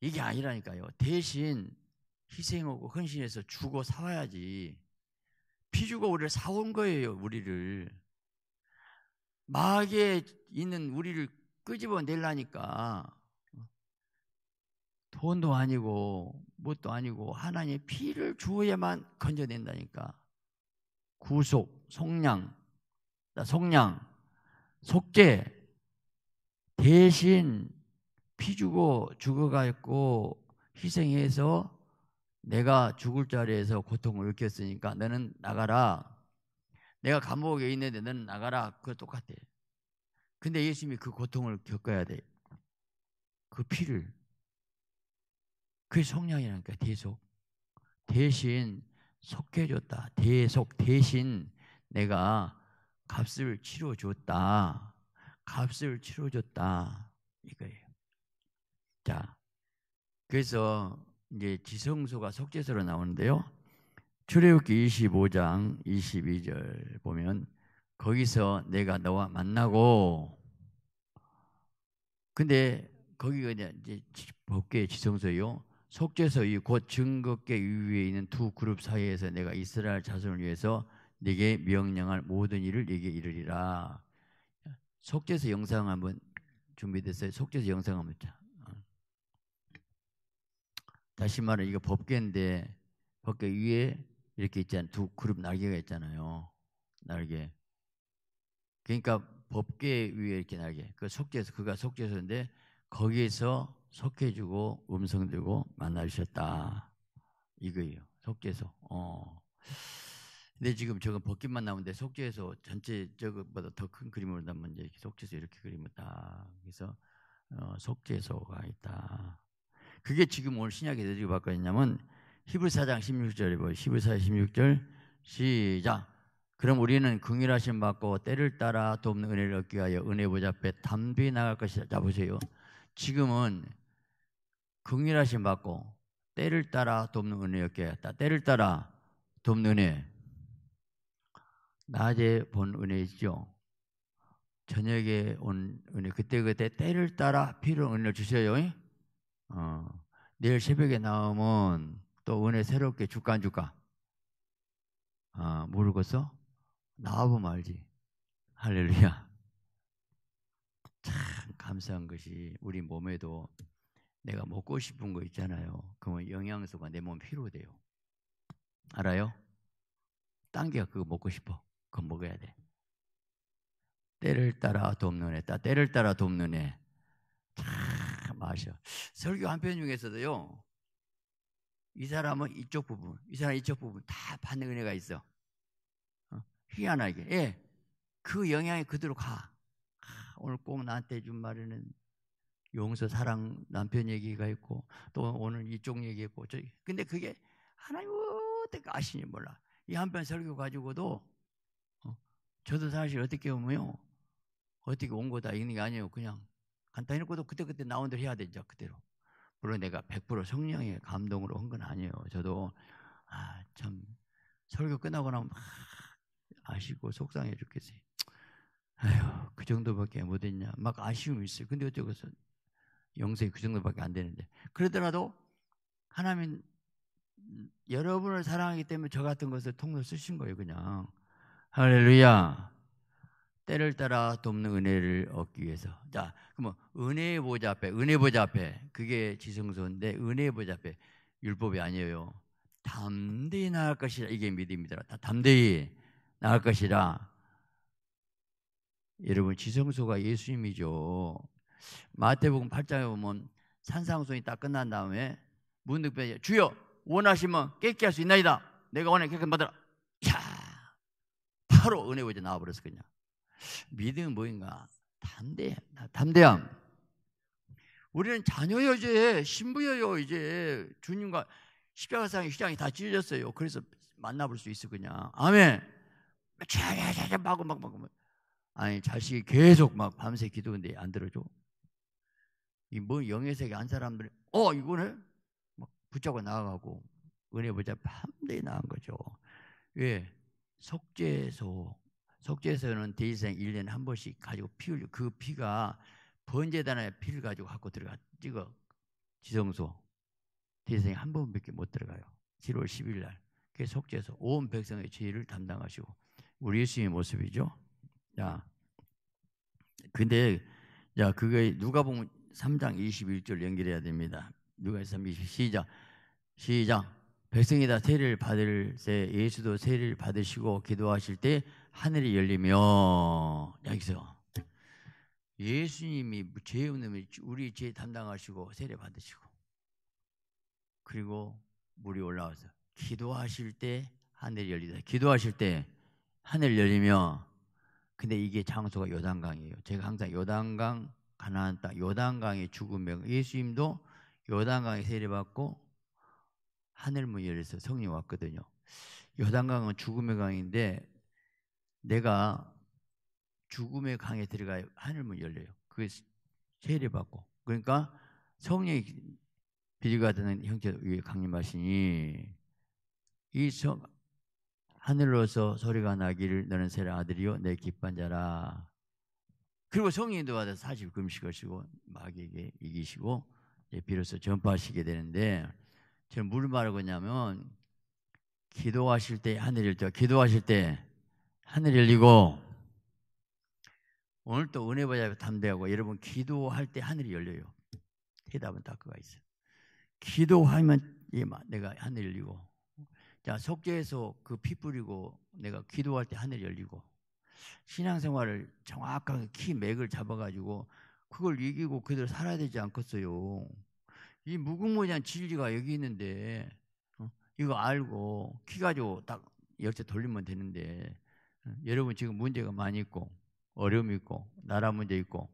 이게 아니라니까요. 대신 희생하고 헌신해서 주고 사와야지. 피주가 우리를 사온 거예요, 우리를. 마귀에 있는 우리를 끄집어 내려니까 돈도 아니고 뭣도 아니고 하나님의 피를 주어야만 건져낸다니까 구속, 속량, 속량, 속죄 대신 피 주고 죽어가고 희생해서 내가 죽을 자리에서 고통을 느꼈으니까 너는 나가라. 내가 감옥에 있는데 너는 나가라. 그거 똑같아. 근데 예수님이 그 고통을 겪어야 돼. 그 피를. 그게 성량이라니까, 대속. 대신 속해줬다. 대속, 대신 내가 값을 치러줬다. 값을 치러줬다. 이거예요. 자, 그래서 이제 지성소가 속죄서로 나오는데요. 출애굽기 25장 22절 보면 거기서 내가 너와 만나고 근데 거기가 이제 법계 지성소요. 속죄소이 곧 증거계 위에 있는 두 그룹 사이에서 내가 이스라엘 자손을 위해서 내게 명령할 모든 일을 내게 이르리라. 속죄소 영상 한번 준비됐어요. 속죄소 영상 한번 자. 다시 말해 이거 법계인데 법계 위에 이렇게 있잖아요. 두 그룹 날개가 있잖아요. 날개. 그러니까 법계 위에 이렇게 날개. 그 속죄에서 그가 속죄서인데 거기에서 속해주고 음성 들고 만나주셨다. 이거예요. 속죄서. 어. 근데 지금 저거벗기만 나오는데 속죄에서 전체 저것보다 더큰 그림으로 담은 이제 속죄에서 이렇게 그림을 딱해서 어, 속죄서가 있다. 그게 지금 오늘 신약에 어디게 바꿔있냐면 히브리사장 16절에 보요 히브리사 16절 시작. 그럼 우리는 긍휼하심 받고 때를 따라 돕는 은혜를 얻기 위하여 은혜 보좌 앞에 담비 나갈 것이다. 자 보세요. 지금은 긍휼하심 받고 때를 따라 돕는 은혜 얻기 위하였다. 때를 따라 돕는 은혜. 낮에 본 은혜이죠. 저녁에 온 은혜. 그때 그때 때를 따라 필요한 은혜를 주세요. 어, 내일 새벽에 나오면 또 은혜 새롭게 줄까 안 줄까? 아, 모르겠어? 나와보면 알지. 할렐루야. 참 감사한 것이 우리 몸에도 내가 먹고 싶은 거 있잖아요. 그러면 영양소가 내 몸 필요돼요. 알아요? 딴 개가 그거 먹고 싶어. 그건 먹어야 돼. 때를 따라 돕는 애, 때를 따라 돕는 애. 참 마셔. 설교 한 편 중에서도요. 이 사람은 이쪽 부분, 이 사람은 이쪽 부분 다 받는 은혜가 있어. 어? 희한하게. 예. 그 영향이 그대로 가. 아, 오늘 꼭 나한테 준 말에는 용서, 사랑, 남편 얘기가 있고 또 오늘 이쪽 얘기했고 저 근데 그게 하나님 어떻게 아시는지 몰라. 이 한 편 설교 가지고도 어, 저도 사실 어떻게 보면요. 어떻게 온 거다 이런 게 아니에요. 그냥 간단히 읽고도 그때그때 나온 대로 해야 되죠. 그대로. 물론 내가 100% 성령의 감동으로 한 건 아니에요. 저도 아, 참 설교 끝나고 나면 막 아시고 속상해 죽겠어요. 아휴, 그 정도밖에 못했냐. 막 아쉬움이 있어요. 근데 어쩌고서 영생이 그 정도밖에 안 되는데. 그러더라도 하나님 여러분을 사랑하기 때문에 저 같은 것을 통로 쓰신 거예요, 그냥. 할렐루야. 때를 따라 돕는 은혜를 얻기 위해서. 자, 그러면 은혜의 보좌 앞에, 은혜 보좌 앞에, 그게 지성소인데 은혜의 보좌 앞에 율법이 아니에요. 담대히 나갈 것이라 이게 믿음이더라. 다 담대히 나갈 것이라. 여러분 지성소가 예수님이죠. 마태복음 8장에 보면 산상송이 딱 끝난 다음에 문득변에 주여 원하시면 깨끗할 수 있나이다. 내가 원해 깨끗 받으라. 야 바로 은혜 의 보좌 나와버렸어 그냥. 믿음이 뭐인가? 담대함. 담대함. 우리는 자녀여 이제 신부여요 이제 주님과 십자가상의 휘장이 다 찢어졌어요. 그래서 만나볼 수 있어 그냥. 아멘. 자자자자 마구 막마 아니 자식이 계속 막 밤새 기도하데안 들어줘. 이 뭐 영의 세계 안 사람들 어 이거네 막 붙잡고 나가고 은혜 보자 밤새 나간 거죠. 왜 예, 속죄소 속죄에서는 대제사 1년에 한 번씩 가지고 피를 그 피가 번제단에 피를 가지고 갖고 들어가 찍어 지성소 대제사이한 번밖에 못 들어가요. 7월 10일 날. 그게 속죄서온 백성의 죄를 담당하시고 우리 예수님의 모습이죠. 자. 근데 자, 그게 누가 보면 3장 21절 연결해야 됩니다. 누가 2 3장 21 시작. 시작. 백성이 다 세례를 받을 때 예수도 세례를 받으시고 기도하실 때 하늘이 열리며 여기서 예수님이 죄의 없는 우리 죄 담당하시고 세례 받으시고 그리고 물이 올라와서 기도하실 때 하늘이 열리다. 기도하실 때 하늘 열리며 근데 이게 장소가 요단강이에요. 제가 항상 요단강 가나안 땅 요단강의 죽음병 예수님도 요단강에 세례받고 하늘문 열려서 성령 왔거든요. 요단강은 죽음의 강인데 내가 죽음의 강에 들어가야 하늘문 열려요. 그게 세례받고. 그러니까 성령이 비리가 되는 형태 위 강림하시니 이 성, 하늘로서 소리가 나기를 너는 세례 아들이요 내 기쁜 자라. 그리고 성령도 받아 사실 금식을 쓰고 마귀에게 이기시고 비로소 전파하시게 되는데 저는 뭘 말하고 냐면 기도하실 때 하늘일 때 기도하실 때 하늘 열리고 오늘 또 은혜보좌 앞에 담대하고 여러분 기도할 때 하늘이 열려요. 대답은 다 그가 있어 기도하면 내가 하늘 열리고 자 속죄에서 그 피 뿌리고 내가 기도할 때하늘 열리고 신앙생활을 정확하게 키 맥을 잡아가지고 그걸 이기고 그대로 살아야 되지 않겠어요. 이무궁무진 진리가 여기 있는데 어? 이거 알고 키 가지고 딱 열쇠 돌리면 되는데 예, 여러분 지금 문제가 많이 있고 어려움이 있고 나라 문제 있고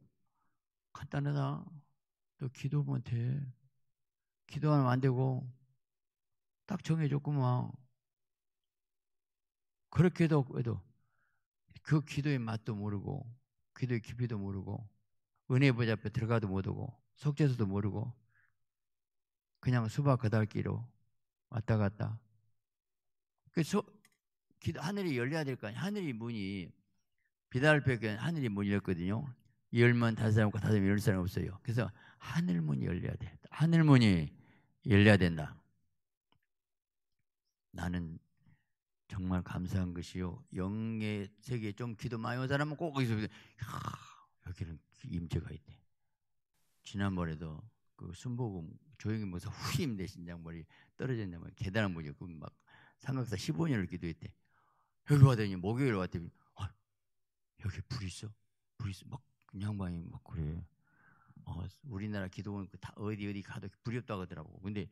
간단하다. 너 기도하면 돼. 기도하면 안 되고 딱 정해줬구만. 그렇게 해도 해도 그 기도의 맛도 모르고 기도의 깊이도 모르고 은혜 보좌 앞에 들어가도 모르고 속죄서도 모르고 그냥 수박 그달기로 왔다 갔다. 그래서 기도, 하늘이 열려야 될 거 아니에요. 하늘이 문이 비달할 밖에 하늘이 문이 열거든요. 열면 다섯 사람 과고 다섯 열 사람 없어요. 그래서 하늘 문이 열려야 돼. 하늘 문이 열려야 된다. 나는 정말 감사한 것이요. 영의 세계에 좀 기도 많이 온 사람은 꼭 거기서 야, 여기는 임재가 있대. 지난번에도 그 순복음 조용히 무사 후임 대신장 머리 떨어졌는데 계단을 무그건막 삼각사 15년을 기도했대. 아, 여기 왔더니 목요일 왔더니 어, 여기 불 있어? 불 있어? 막 그 양반이 막 그래. 어, 우리나라 기도원 그 다 어디 어디 가도 불이 없다고 하더라고. 근데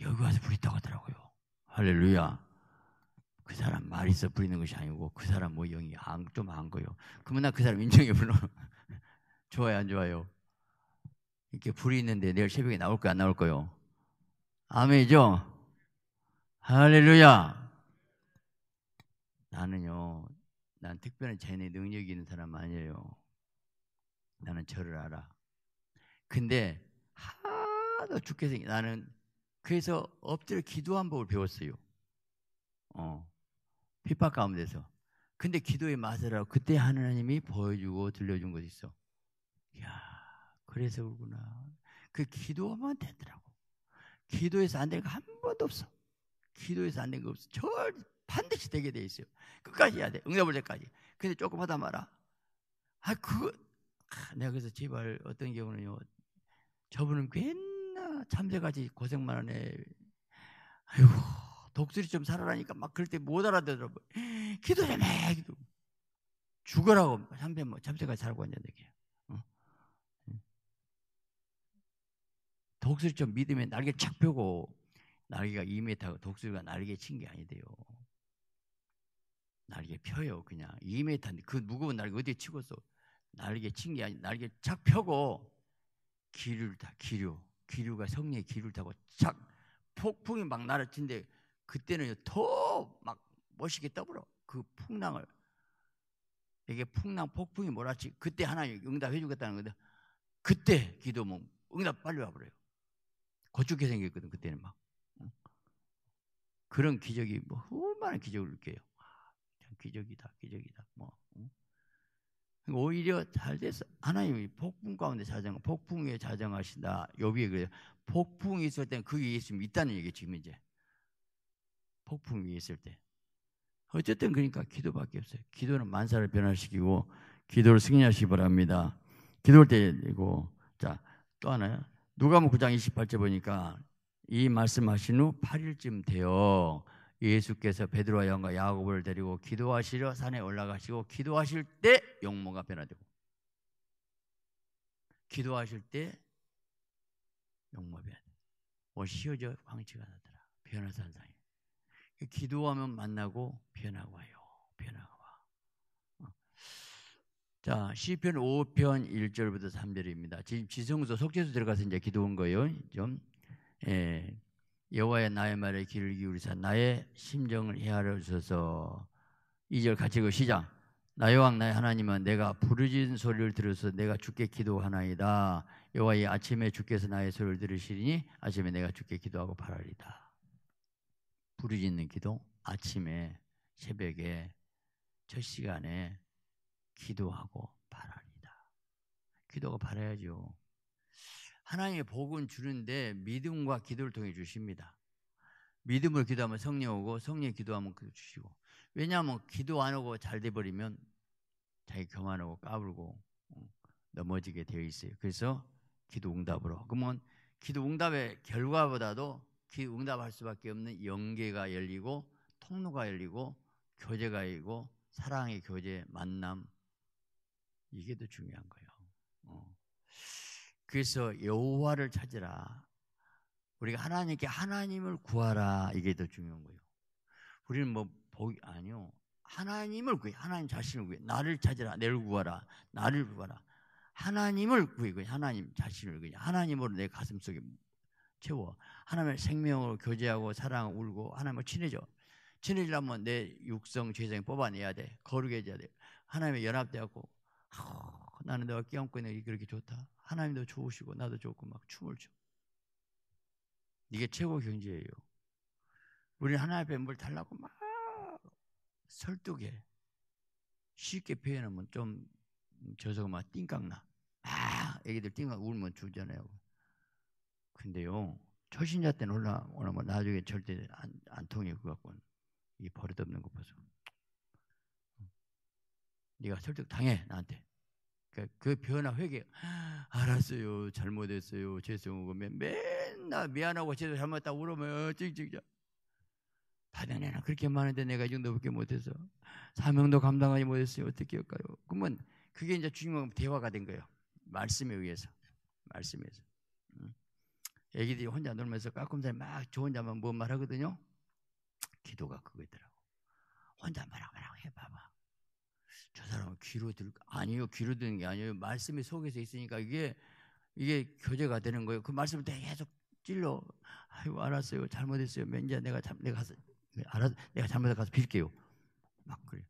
여기 와서 불이 있다고 하더라고요. 할렐루야. 그 사람 말 있어 부있는 것이 아니고 그 사람 뭐 영이 좀안 거요. 그러면 나그 사람 인정해 불러. 좋아요 안 좋아요? 이렇게 불이 있는데 내일 새벽에 나올 거 안 나올 거요? 아멘이죠? 할렐루야. 나는요, 난 특별한 재능 능력이 있는 사람 아니에요. 나는 저를 알아. 근데 하도 죽게 생 나는 그래서 엎드려 기도한 법을 배웠어요. 어. 핍박 가운데서. 근데 기도의 맛을 알고 그때 하나님이 보여주고 들려준 것이 있어. 야 그래서 그러구나. 그 기도만 하 되더라고. 기도해서 안될거한 번도 없어. 기도해서 안 된 거 없어. 절 반드시 되게 돼 있어요. 끝까지 해야 돼. 응답을 때까지. 근데 조금 하다 말아. 아, 그 내가 그래서 제발 어떤 경우는요. 저분은 괜나 참새같이 고생만 하네. 아이고, 독수리 좀 살아라니까 막 그럴 때 못 알아들더라고. 기도 좀 해. 기도. 죽어라고. 참새, 뭐, 참새같 살고 앉아네게 어? 독수리 좀 믿으면 날개 착 펴고 날개가 2 m 독수리가 날개 친 게 아니대요. 날개 펴요 그냥 2m인데 그 무거운 날개 어디에 치고서 날개 친 게아니 날개 착 펴고 기류를 타 기류 기류가 성리의 기류를 타고 착 폭풍이 막 날아친데 그때는 더 막 멋있게 떠불어 그 풍랑을 이게 풍랑 폭풍이 몰아치 그때 하나님 응답해 주겠다는 건데 그때 기도 뭐 응답 빨리 와버려요 거쭉게 생겼거든 그때는 막 그런 기적이 뭐 얼마나 기적을 느껴요 기적이다, 기적이다. 뭐 그러니까 오히려 잘 돼서 하나님이 폭풍 가운데 자정, 폭풍에 자정하신다. 여기에 그래요. 폭풍이 있을 때는 그게에 있으면 있다는 얘기 지금 이제 폭풍 이 있을 때. 어쨌든 그러니까 기도밖에 없어요. 기도는 만사를 변화시키고 기도를 승리하시기 바랍니다. 기도할 때이고 자또 하나요. 누가복음 9장 28절 보니까 이 말씀하신 후 8일쯤 돼요. 예수께서 베드로와 영과 야고보를 데리고 기도하시려 산에 올라가시고 기도하실 때 용모가 변화되고 기도하실 때 용모 변화 시어져 뭐 황치가 나더라 변화 산상이 기도하면 만나고 변화가 와요 변화가 와 어. 자, 시편 5편 1절부터 3절입니다. 지금 지성소 속죄소 들어가서 이제 기도한 거예요. 좀 예, 여호와의 나의 말에 귀를 기울이사 나의 심정을 헤아려 주소서. 2절 같이 그 시작. 나의 왕 나의 하나님은 내가 부르짖는 소리를 들어서 내가 주께 기도하나이다. 여호와의 아침에 주께서 나의 소리를 들으시리니 아침에 내가 주께 기도하고 바라리다. 부르짖는 기도 아침에 새벽에 첫 시간에 기도하고 바라리다. 기도가 바라야죠. 하나님의 복은 주는데 믿음과 기도를 통해 주십니다. 믿음으 기도하면 성령 오고 성령 기도하면 그 주시고 왜냐하면 기도 안 오고 잘 돼버리면 자기 교만하고 까불고 어, 넘어지게 되어 있어요. 그래서 기도 응답으로 그러면 기도 응답의 결과보다도 기도 응답할 수밖에 없는 영계가 열리고 통로가 열리고 교제가 열리고 사랑의 교제 만남 이게 더 중요한 거예요. 어. 그래서 여호와를 찾으라. 우리가 하나님께 하나님을 구하라. 이게 더 중요한 거예요. 우리는 뭐 복이 아니요. 하나님을 구해. 하나님 자신을 구해. 나를 찾으라. 내를 구하라. 나를 구하라. 하나님을 구해. 하나님 자신을 구해. 하나님으로 내 가슴 속에 채워. 하나님의 생명으로 교제하고 사랑 울고 하나님을 친해져. 친해지려면 내 육성, 죄성 뽑아내야 돼. 거룩해져야 돼. 하나님의 연합돼갖고 나는 내가 끼얹고 있는 게 그렇게 좋다. 하나님도 좋으시고 나도 좋고 막 춤을 춰. 이게 최고 경지예요. 우리 하나님 앞에 뭘 달라고 막 설득해. 쉽게 표현하면 좀 음, 저서가 막 띵깡나. 아, 애기들 띵깡 울면 주잖아요. 근데요, 초신자 때는 올라, 오나뭐 나중에 절대 안, 안 통해, 그거 갖고는. 이 버릇없는 거 봐서. 네가 설득 당해, 나한테. 그러니까 그 변화 회개 아, 알았어요 잘못했어요 죄송하고 맨날 미안하고 죄송 잘못했다 울으면 찍찍자 다른 애는 그렇게 많은데 내가 이 정도밖에 못해서 사명도 감당하지 못했어요 어떻게 할까요? 그러면 그게 이제 주요한 대화가 된 거예요 말씀에 의해서 말씀에서 애기들이 혼자 놀면서 까꿍살 막저 혼자만 뭔 말하거든요 기도가 그거더라고 혼자 말하고 말하고 해봐봐 저 사람은 귀로 들 아니요 귀로 듣는 게 아니에요 말씀이 속에서 있으니까 이게 이게 교제가 되는 거예요 그 말씀을 계속 찔러 아유 알았어요 잘못했어요 맨자 내가 참 내가 가서 알았 내가 잘못해 가서 빌게요 막 그래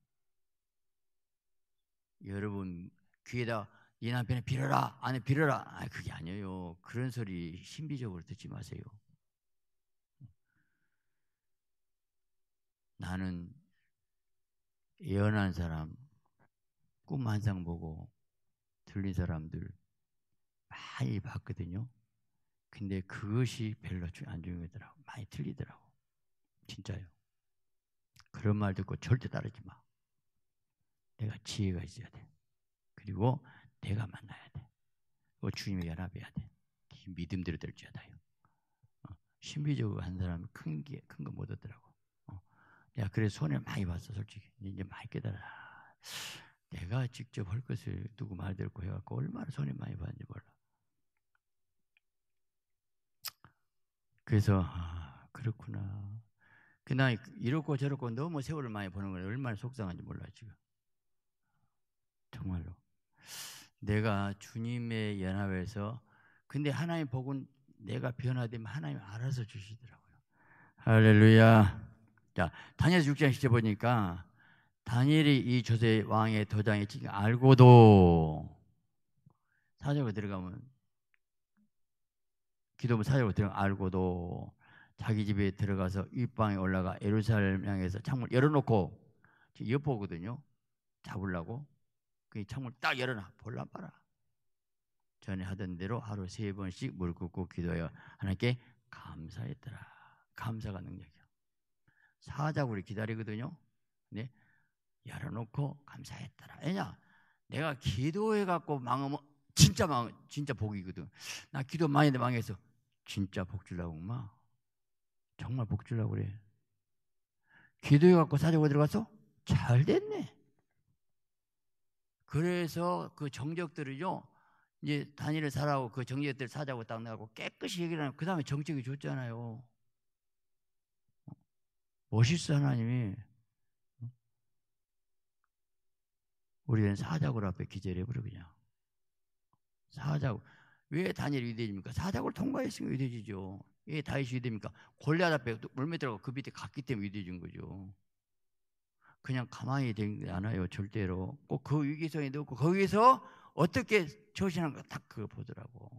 여러분 귀에다 이 남편을 빌어라 안에 빌어라 아 그게 아니에요 그런 소리 신비적으로 듣지 마세요 나는 예언한 사람 꿈 환상 보고 들린 사람들 많이 봤거든요. 근데 그것이 별로 안 중요하더라고. 많이 틀리더라고. 진짜요. 그런 말 듣고 절대 따르지 마. 내가 지혜가 있어야 돼. 그리고 내가 만나야 돼. 그 주님의 연합해야 돼. 믿음대로 될지어아요 어, 신비적으로 한 사람이 큰게 큰 거 못 얻더라고. 어. 내가 그래서 손해 많이 봤어, 솔직히. 이제 많이 깨달아. 내가 직접 할 것을 누구 말대로 해갖고 얼마나 손해 많이 받는지 몰라. 그래서 아, 그렇구나. 그냥 이렇고 저렇고 너무 세월을 많이 보는 걸 얼마나 속상한지 몰라 지금. 정말로. 내가 주님의 연합에서 근데 하나님 복은 내가 변화되면 하나님 알아서 주시더라고요. 할렐루야. 자, 다니엘 6장 1 0 보니까 다니엘이 이 조세 왕의 도장에 지금 알고도 사적으로 들어가면 기도부 사적으로 들어 가 알고도 자기 집에 들어가서 윗방에 올라가 예루살렘 향해서 창문 열어놓고 지금 엿보거든요. 잡으려고 그 창문 딱 열어놔 볼라 봐라. 전에 하던 대로 하루 세 번씩 물 붓고 기도하여 하나님께 감사했더라. 감사가 능력이야. 사자굴리 기다리거든요. 네, 열어놓고 감사했더라. 왜냐? 내가 기도해갖고 망하면 진짜 망, 진짜 복이거든. 나 기도 많이 했는데 망해서 진짜 복 주려고 마. 정말 복 주려고 그래. 기도해갖고 사자고 들어가서 잘 됐네. 그래서 그 정적들을요, 이제 단일을 사라고 그 정적들 사자고 딱내가고 깨끗이 얘기를 하면 그 다음에 정적이 좋잖아요. 멋있어, 하나님이. 우리는 사자굴 앞에 기절해 버려 그냥. 사자굴. 왜 다니엘 위대입니까? 사자굴 통과했으면 위대지죠. 왜 예, 다윗이 위대입니까? 골리앗 앞에 물밑들하고 그 밑에 갔기 때문에 위대해진 거죠. 그냥 가만히 되지 않아요. 절대로. 꼭 그 위기성에 넣고 거기서 어떻게 처신한 가딱 그거 보더라고.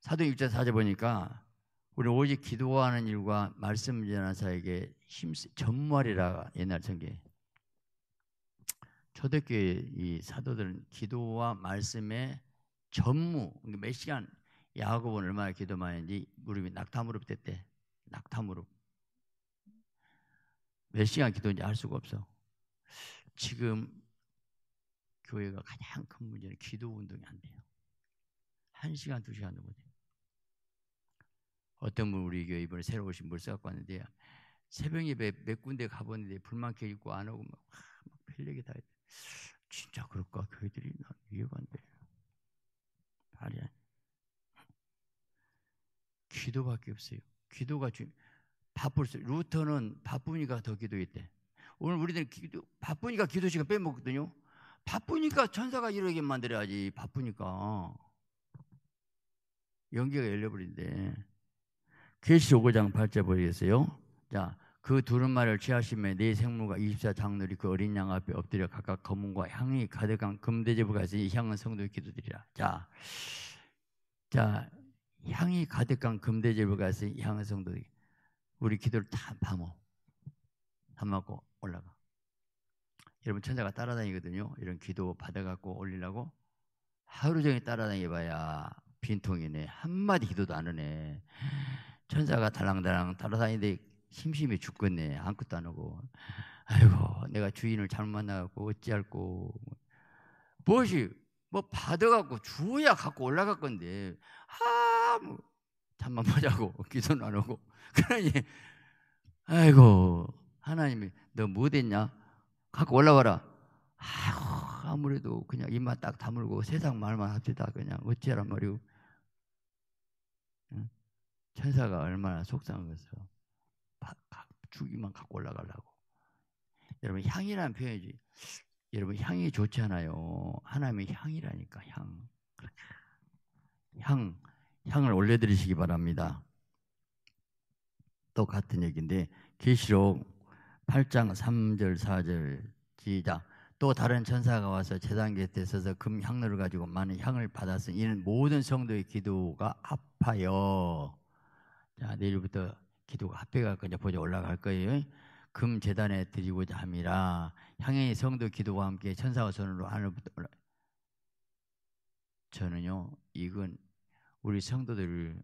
사도 6자 사자 보니까 우리 오직 기도하는 일과 말씀 전하사에게 힘전무하라 옛날 성경 초대교회 이 사도들은 기도와 말씀의 전무 그러니까 몇 시간 야곱은 얼마나 기도 많이 했는지 무릎이 낙타무릎 됐대 낙타무릎 몇 시간 기도인지 알 수가 없어 지금 교회가 가장 큰 문제는 기도 운동이 안 돼요 한 시간 두 시간도 정 돼요 어떤 분 우리 교회 이번에 새로 오신 분 써갖고 왔는데 새벽 예배 몇 군데 가보는데 불만 켜있고 안 오고 막, 막 별얘기 다 했대 진짜 그럴까? 교회들이 난 이해가 안 돼. 말이 아니 기도밖에 없어요. 기도가 지금 바쁠 수. 루터는 바쁘니까 더 기도했대. 오늘 우리들 기도 바쁘니까 기도 시간 빼먹거든요. 바쁘니까 천사가 이러게 만들어야지. 바쁘니까 연기가 열려버린데. 계시 5장 8절 보이겠어요? 자, 그두루마를 취하시며 네 생물과 2 4장로이그 어린 양 앞에 엎드려 각각 검은과 향이 가득한 금대접을 가지니 향은 성도의 기도들이라 자, 자 향이 가득한 금대접을 가지니 향은 성도의 우리 기도를 다파어 담아고 올라가. 여러분 천사가 따라다니거든요. 이런 기도 받아갖고 올리려고 하루 종일 따라다니봐야 빈통이네. 한마디 기도도 안 하네. 천사가 달랑달랑 따라다니는데 심심해 죽겠네. 아무것도 안 하고. 아이고, 내가 주인을 잘못 만나갖고 어찌할꼬. 무엇이, 뭐 받아갖고 주어야 갖고 올라갈 건데, 아, 뭐, 잠만 보자고. 기도는 안 하고. 그러니, 아이고, 하나님이 너 뭐 됐냐? 갖고 올라와라. 아이고, 아무래도 그냥 입만 딱 다물고 세상 말만 합시다. 그냥 어찌하란 말이오. 천사가 얼마나 속상한 것을 죽이만 갖고 올라가려고. 여러분 향이라는 표현이지. 여러분 향이 좋잖아요. 하나님의 향이라니까 향. 향 향을 올려드리시기 바랍니다. 똑 같은 얘기인데 계시록 8장 3절 4절 시작. 또 다른 천사가 와서 제단 곁에 서서 금 향로를 가지고 많은 향을 받았으니 이는 모든 성도의 기도가 합하여 자 내일부터 기도가 합해갖고 이제 보좌 올라갈 거예요. 금 재단에 드리고자 함이라 향해 성도 기도와 함께 천사와 손으로 하늘부터 올라. 저는요 이건 우리 성도들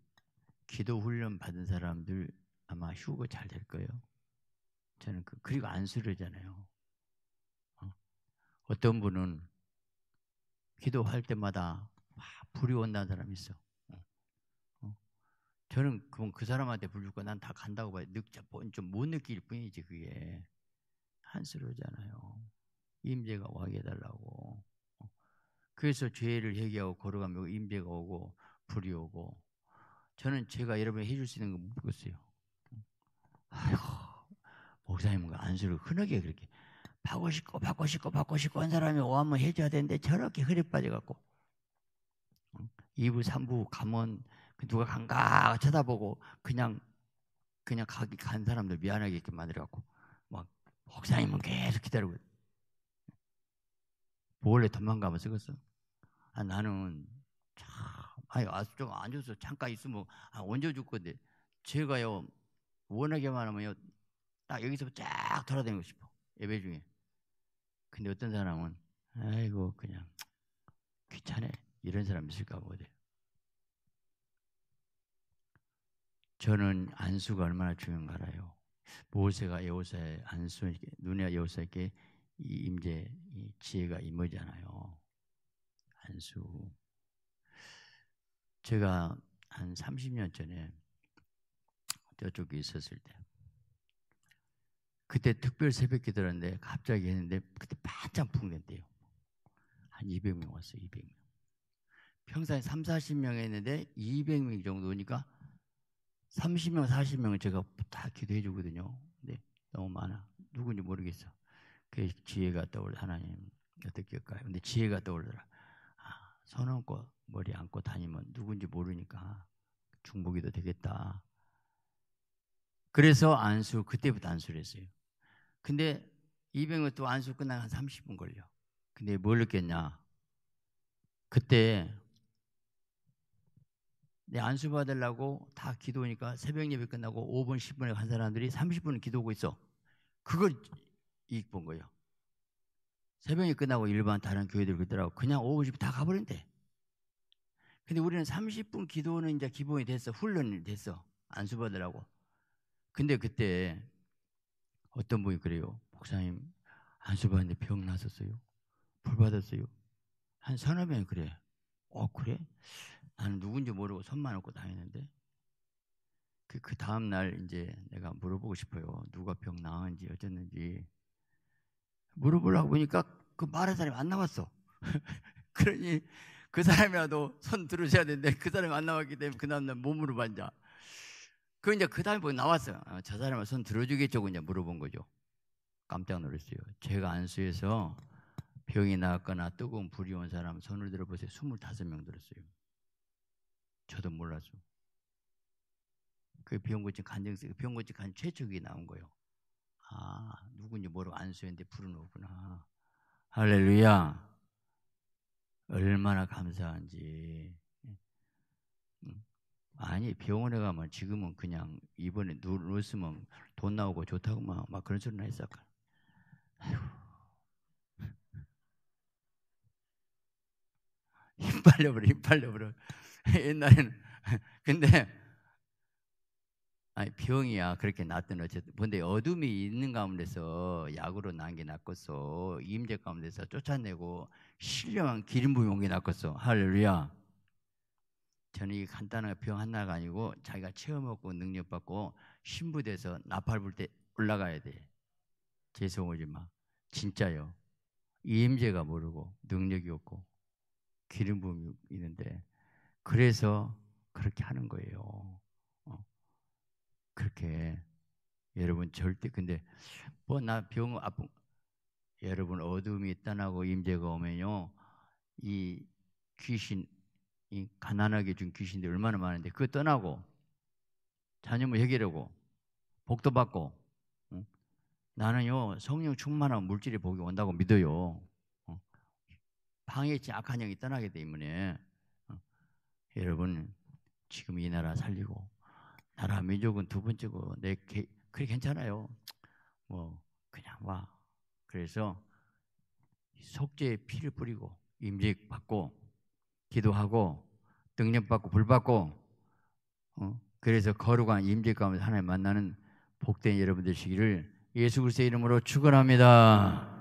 기도 훈련 받은 사람들 아마 휴거 잘될 거예요. 저는 그, 그리고 안수르잖아요. 어? 어떤 분은 기도할 때마다 막 불이 온다는 사람이 있어. 저는 그건 그 사람한테 불리고 난 다 간다고 봐요. 늦, 뭐, 좀못 느낄 뿐이지 그게 한스러잖아요. 임재가 와게 해달라고. 어. 그래서 죄를 회개하고 걸어가면 그 임재가 오고 불이 오고 저는 제가 여러분이 해줄 수 있는 거못보겠어요 아이고 목사님은 그 안쓰러워 흔하게 그렇게 받고 싶고 받고 싶고 받고 싶고 한 사람이 오하면 해줘야 되는데 저렇게 흐리 빠져갖고 2부 3부 감원 누가 간가 쳐다보고 그냥 그냥 가기 간 사람들 미안하게 이렇게 만들어갖고 막 목사님은 계속 기다리고 원래 도망가면 쓰겠어. 아 나는 참 아니 아주 좀 앉아서 잠깐 있으면 아, 언제 줄 건데 제가요 워낙에 많하면요딱 여기서 쫙 돌아다니고 싶어 예배 중에. 근데 어떤 사람은 아이고 그냥 귀찮아 이런 사람 있을까 보대. 저는 안수가 얼마나 중요한가 알아요. 모세가 여호사의 안수 눈에 여호사에게 임재 지혜가 임하잖아요. 안수. 제가 한 30년 전에 저쪽에 있었을 때 그때 특별 새벽 기도하는데 갑자기 했는데 그때 반짝 풍된대요. 한 200명 왔어요. 200명. 평상에 3, 40명 했는데 200명 정도니까 30명, 40명을 제가 다 기도해 주거든요. 근데 너무 많아. 누군지 모르겠어. 그 지혜가 떠올라. 하나님, 어떻게 할까요? 근데 지혜가 떠올라. 아, 손 얹고 머리 안고 다니면 누군지 모르니까 중복이도 되겠다. 그래서 안수, 그때부터 안수를 했어요. 근데 200은 또 안수 끝나고 한 30분 걸려. 근데 뭘 느꼈냐? 그때 내 네, 안수 받으려고 다 기도니까 새벽 예배 끝나고 5분, 10분에 간 사람들이 3 0분 기도하고 있어. 그걸 이익 본 거예요. 새벽이 끝나고 일반 다른 교회들 그러더라고. 그냥 5분, 10분 다 가버린대. 근데 우리는 30분 기도는 이제 기본이 됐어. 훈련이 됐어. 안수 받으라고. 근데 그때 어떤 분이 그래요. 목사님, 안수 받는데 병 났었어요. 불 받았어요. 한 서너 명이 그래. 어, 그래? 나는 누군지 모르고 손만 얹고 다니는데 그, 그 다음날 이제 내가 물어보고 싶어요. 누가 병 나은지 어쨌는지 물어보려고 보니까 그 말할 사람이 안 나왔어. 그러니 그 사람이라도 손 들으셔야 되는데 그 사람이 안 나왔기 때문에 그 다음날 몸으로 반자. 그 이제 그 다음에 보고 나왔어요. 아, 저 사람은 손 들어주겠죠. 이제 물어본 거죠. 깜짝 놀랐어요. 제가 안수해서 병이 나거나 뜨거운 불이 온 사람 손을 들어보세요. 25명 들었어요. 저도 몰라죠그 병고증 간증서, 그 병고증 간 최초기 나온 거예요. 아, 누군지 모르고 안수했는데 불어놓구나. 할렐루야. 얼마나 감사한지. 음. 아니, 병원에 가면 지금은 그냥 이번에 누웠으면 돈 나오고 좋다고 막, 막 그런 소리나 했어. 아휴. 힘빨려버려힘빨려버려 옛날에는 근데 아니 병이야 그렇게 났든 어쨌든 근데 어둠이 있는 가운데서 약으로 난 게 낫겠어 임재 가운데서 쫓아내고 신령한 기름 부용이 낫겠어 할렐루야 저는 이 간단한 병 하나가 아니고 자기가 체험하고 능력받고 신부돼서 나팔 불 때 올라가야 돼 죄송하지만 진짜요 임재가 모르고 능력이 없고 기름 부음이 있는데 그래서 그렇게 하는 거예요. 어. 그렇게 여러분 절대 근데 뭐 나 병 아픈 여러분 어둠이 떠나고 임재가 오면요 이 귀신 이 가난하게 준귀신들 얼마나 많은데 그거 떠나고 자녀문 뭐 해결하고 복도 받고 응? 나는요 성령 충만한 물질의 복이 온다고 믿어요. 어. 방해치 악한 영이 떠나기 때문에 여러분 지금 이 나라 살리고 나라 민족은 두 번째고 내 개, 그래 괜찮아요. 뭐 그냥 와. 그래서 속죄의 피를 뿌리고 임직 받고 기도하고 능력 받고 불 받고 어? 그래서 거룩한 임직 가운데 하나님 만나는 복된 여러분 되시기를 예수 그리스도의 이름으로 축원합니다.